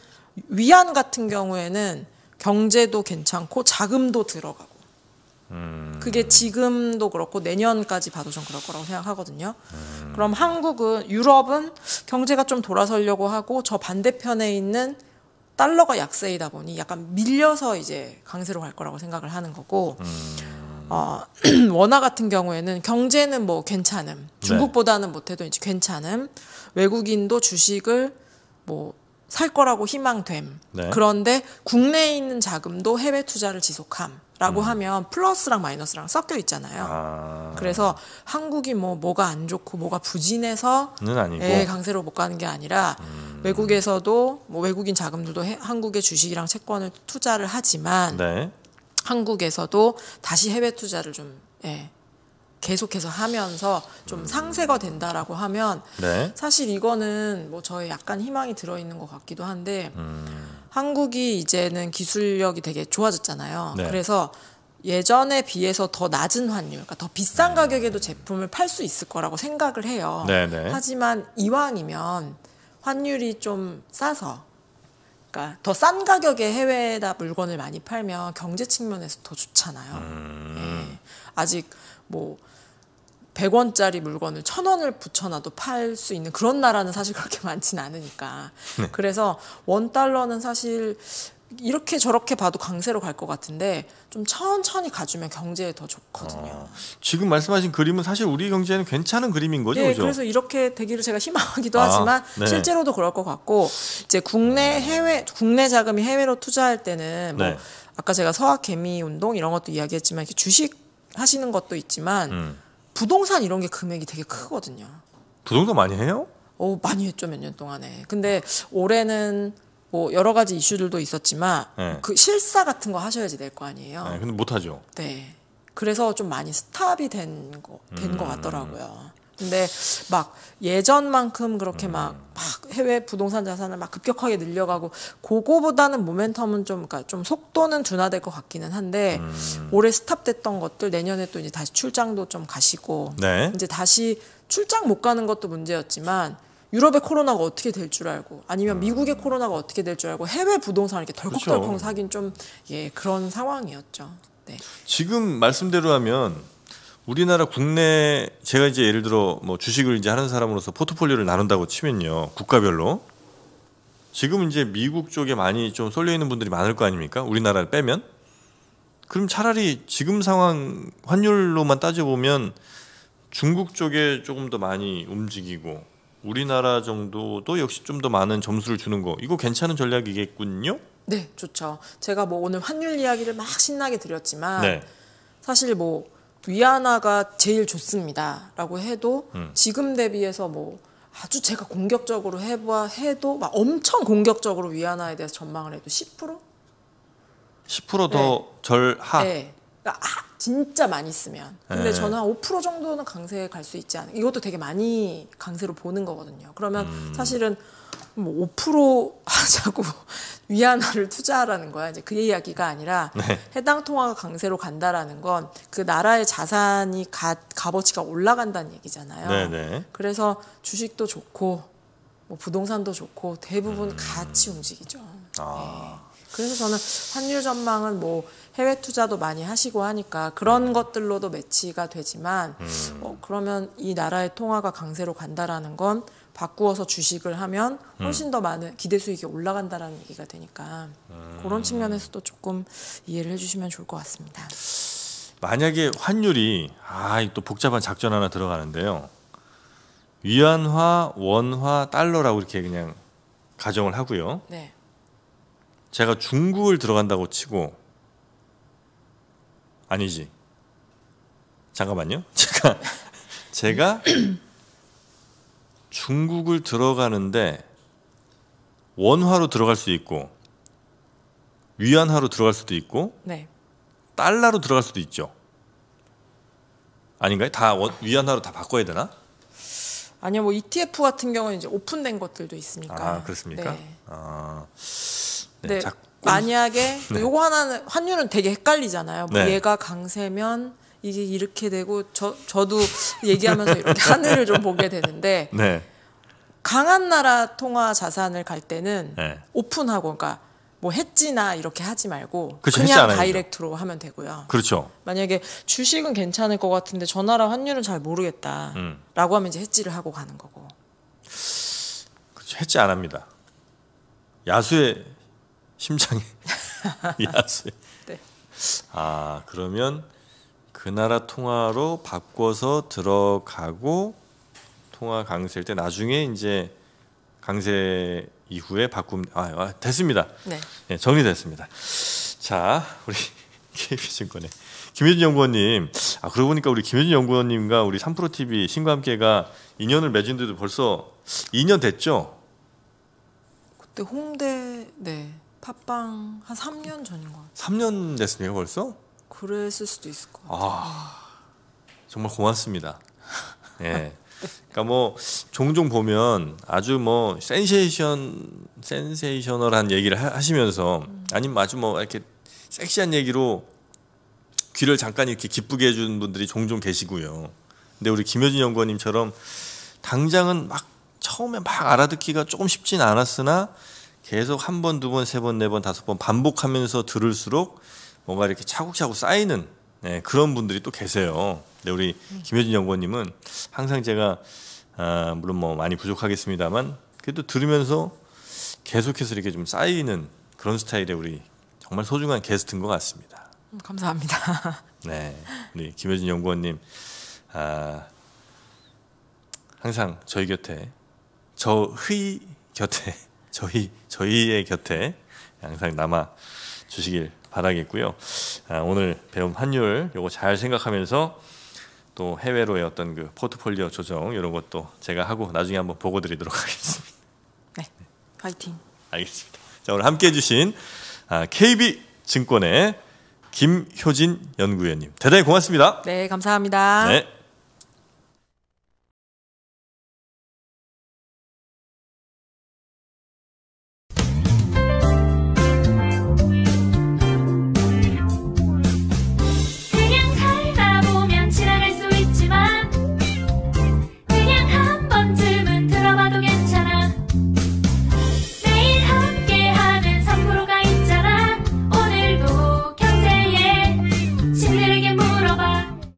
위안 같은 경우에는 경제도 괜찮고 자금도 들어가고 음. 그게 지금도 그렇고 내년까지 봐도 좀 그럴 거라고 생각하거든요. 음. 그럼 한국은 유럽은 경제가 좀 돌아서려고 하고 저 반대편에 있는 달러가 약세이다 보니 약간 밀려서 이제 강세로 갈 거라고 생각을 하는 거고 음... 어, [CLEARS THROAT] 원화 같은 경우에는 경제는 뭐 괜찮음 네. 중국보다는 네. 못해도 이제 괜찮음 외국인도 주식을 뭐 살 거라고 희망됨 네. 그런데 국내에 있는 자금도 해외 투자를 지속함 라고 음. 하면 플러스랑 마이너스랑 섞여 있잖아요. 아. 그래서 한국이 뭐 뭐가 안 좋고 뭐가 부진해서 아니고 예, 강세로 못 가는 게 아니라 음. 외국에서도 뭐 외국인 자금들도 해, 한국의 주식이랑 채권을 투자를 하지만 네. 한국에서도 다시 해외 투자를 좀 예, 계속해서 하면서 좀 음. 상세가 된다라고 하면 네. 사실 이거는 뭐 저의 약간 희망이 들어 있는 것 같기도 한데 음. 한국이 이제는 기술력이 되게 좋아졌잖아요. 네. 그래서 예전에 비해서 더 낮은 환율, 그러니까 더 비싼 음. 가격에도 제품을 팔 수 있을 거라고 생각을 해요. 네네. 네. 하지만 이왕이면 환율이 좀 싸서, 그러니까 더 싼 가격에 해외에다 물건을 많이 팔면 경제 측면에서 더 좋잖아요. 음. 예. 아직 뭐 100원짜리 물건을 1000원을 붙여놔도 팔 수 있는 그런 나라는 사실 그렇게 [LAUGHS] 많지는 않으니까. 네. 그래서 원달러는 사실 이렇게 저렇게 봐도 강세로 갈 것 같은데 좀 천천히 가주면 경제에 더 좋거든요. 어, 지금 말씀하신 그림은 사실 우리 경제에는 괜찮은 그림인 거죠. 네, 그죠? 그래서 이렇게 되기를 제가 희망하기도 아, 하지만 네. 실제로도 그럴 것 같고 이제 국내 음. 해외 국내 자금이 해외로 투자할 때는 뭐 네. 아까 제가 서학 개미 운동 이런 것도 이야기했지만 이렇게 주식 하시는 것도 있지만. 음. 부동산 이런 게 금액이 되게 크거든요. 부동산 많이 해요? 어, 많이 했죠, 몇 년 동안에. 근데 올해는 뭐 여러 가지 이슈들도 있었지만 네. 그 실사 같은 거 하셔야지 될 거 아니에요. 네, 근데 못 하죠. 네. 그래서 좀 많이 스탑이 된 거 된거 음... 같더라고요. 근데 막 예전만큼 그렇게 음. 막, 음. 막 해외 부동산 자산을 막 급격하게 늘려가고 그거보다는 모멘텀은 좀 그러니까 좀 속도는 둔화될 것 같기는 한데 음. 올해 스탑됐던 것들 내년에 또 이제 다시 출장도 좀 가시고 네. 이제 다시 출장 못 가는 것도 문제였지만 유럽의 코로나가 어떻게 될 줄 알고 아니면 음. 미국의 코로나가 어떻게 될 줄 알고 해외 부동산을 이렇게 그렇죠. 덜컥덜컥 사긴 좀 예 그런 상황이었죠. 네. 지금 말씀대로 하면 우리나라 국내 제가 이제 예를 들어 뭐 주식을 이제 하는 사람으로서 포트폴리오를 나눈다고 치면요 국가별로 지금 이제 미국 쪽에 많이 좀 쏠려 있는 분들이 많을 거 아닙니까? 우리나라를 빼면 그럼 차라리 지금 상황 환율로만 따져보면 중국 쪽에 조금 더 많이 움직이고 우리나라 정도도 역시 좀 더 많은 점수를 주는 거 이거 괜찮은 전략이겠군요. 네, 좋죠. 제가 뭐 오늘 환율 이야기를 막 신나게 드렸지만 네. 사실 뭐 위안화가 제일 좋습니다라고 해도 음. 지금 대비해서 뭐 아주 제가 공격적으로 해봐 해도 막 엄청 공격적으로 위안화에 대해서 전망을 해도 10%? 10%더 네. 하 네. 그러니까 진짜 많이 쓰면. 근데 네. 저는 한 5% 정도는 강세에 갈 수 있지 않아까 이것도 되게 많이 강세로 보는 거거든요. 그러면 음. 사실은 뭐5% 하자고 [LAUGHS] 위안화를 투자하라는 거야. 이제 그 이야기가 아니라 네. 해당 통화가 강세로 간다라는 건 그 나라의 자산이 가, 값어치가 올라간다는 얘기잖아요. 네네. 네. 그래서 주식도 좋고 뭐 부동산도 좋고 대부분 음. 같이 움직이죠. 아. 네. 그래서 저는 환율 전망은 뭐 해외 투자도 많이 하시고 하니까 그런 음. 것들로도 매치가 되지만 음. 어, 그러면 이 나라의 통화가 강세로 간다라는 건 바꾸어서 주식을 하면 훨씬 음. 더 많은 기대 수익이 올라간다라는 얘기가 되니까 음. 그런 측면에서도 조금 이해를 해주시면 좋을 것 같습니다. 만약에 환율이 아또 복잡한 작전 하나 들어가는데요. 위안화, 원화, 달러라고 이렇게 그냥 가정을 하고요. 네. 제가 중국을 들어간다고 치고 아니지. 잠깐만요. [LAUGHS] 제가 제가 [CLEARS THROAT] 중국을 들어가는데 원화로 들어갈 수 있고 위안화로 들어갈 수도 있고 네. 달러로 들어갈 수도 있죠. 아닌가요? 다 원, 위안화로 다 바꿔야 되나? 아니요, 뭐 ETF 같은 경우는 이제 오픈된 것들도 있으니까. 아 그렇습니까? 네. 아. 네, 네. 만약에 [LAUGHS] 네. 요거 하나는 환율은 되게 헷갈리잖아요. 뭐 네. 얘가 강세면 이게 이렇게 되고 저 저도 얘기하면서 이렇게 하늘을 좀 보게 되는데 [LAUGHS] 네. 강한 나라 통화 자산을 갈 때는 네. 오픈하고 그러니까 뭐 했지나 이렇게 하지 말고 그쵸, 그렇죠, 그냥 다이렉트로 하면 되고요. 그렇죠. 만약에 주식은 괜찮을 것 같은데 저 나라 환율은 잘 모르겠다라고 음. 하면 이제 해지를 하고 가는 거고. 그렇죠. 해지 안 합니다. 야수의 심장이 야수 [LAUGHS] 네. 아 그러면 그 나라 통화로 바꿔서 들어가고 통화 강세일 때 나중에 이제 강세 이후에 바꿈 아, 아 됐습니다. 네. 네. 정리됐습니다. 자 우리 [LAUGHS] KB증권의 김효진 연구원님. 아 그러고 보니까 우리 김효진 연구원님과 우리 3프로 TV 신과 함께가 인연을 맺은 데도 벌써 2년 됐죠? 그때 홍대 네. 팟빵 한 3년 전인 것 같아요. 3년 됐습니까 벌써? 그랬을 수도 있을 것 같아요. 아, 정말 고맙습니다. 예. 네. 그러니까 뭐 종종 보면 아주 뭐 센세이션 센세이셔널한 얘기를 하시면서 아니면 아주 뭐 이렇게 섹시한 얘기로 귀를 잠깐 이렇게 기쁘게 해주는 분들이 종종 계시고요. 근데 우리 김효진 연구원님처럼 당장은 막 처음에 막 알아듣기가 조금 쉽진 않았으나 계속 한 번, 두 번, 세 번, 네 번, 다섯 번 반복하면서 들을수록 뭔가 이렇게 차곡차곡 쌓이는 네, 그런 분들이 또 계세요. 근데 우리 음. 김효진 연구원님은 항상 제가 아, 물론 뭐 많이 부족하겠습니다만 그래도 들으면서 계속해서 이렇게 좀 쌓이는 그런 스타일의 우리 정말 소중한 게스트인 것 같습니다. 음, 감사합니다. [LAUGHS] 네, 우리 김효진 연구원님 아, 항상 저희 곁에 저의 곁에 저희 저희의 곁에 항상 남아 주시길 바라겠고요. 아, 오늘 배운 환율 요거 잘 생각하면서 또 해외로의 어떤 그 포트폴리오 조정 이런 것도 제가 하고 나중에 한번 보고 드리도록 하겠습니다. 네, 파이팅. 알겠습니다. 자 오늘 함께해 주신 아, KB 증권의 김효진 연구위원님 대단히 고맙습니다. 네, 감사합니다. 네.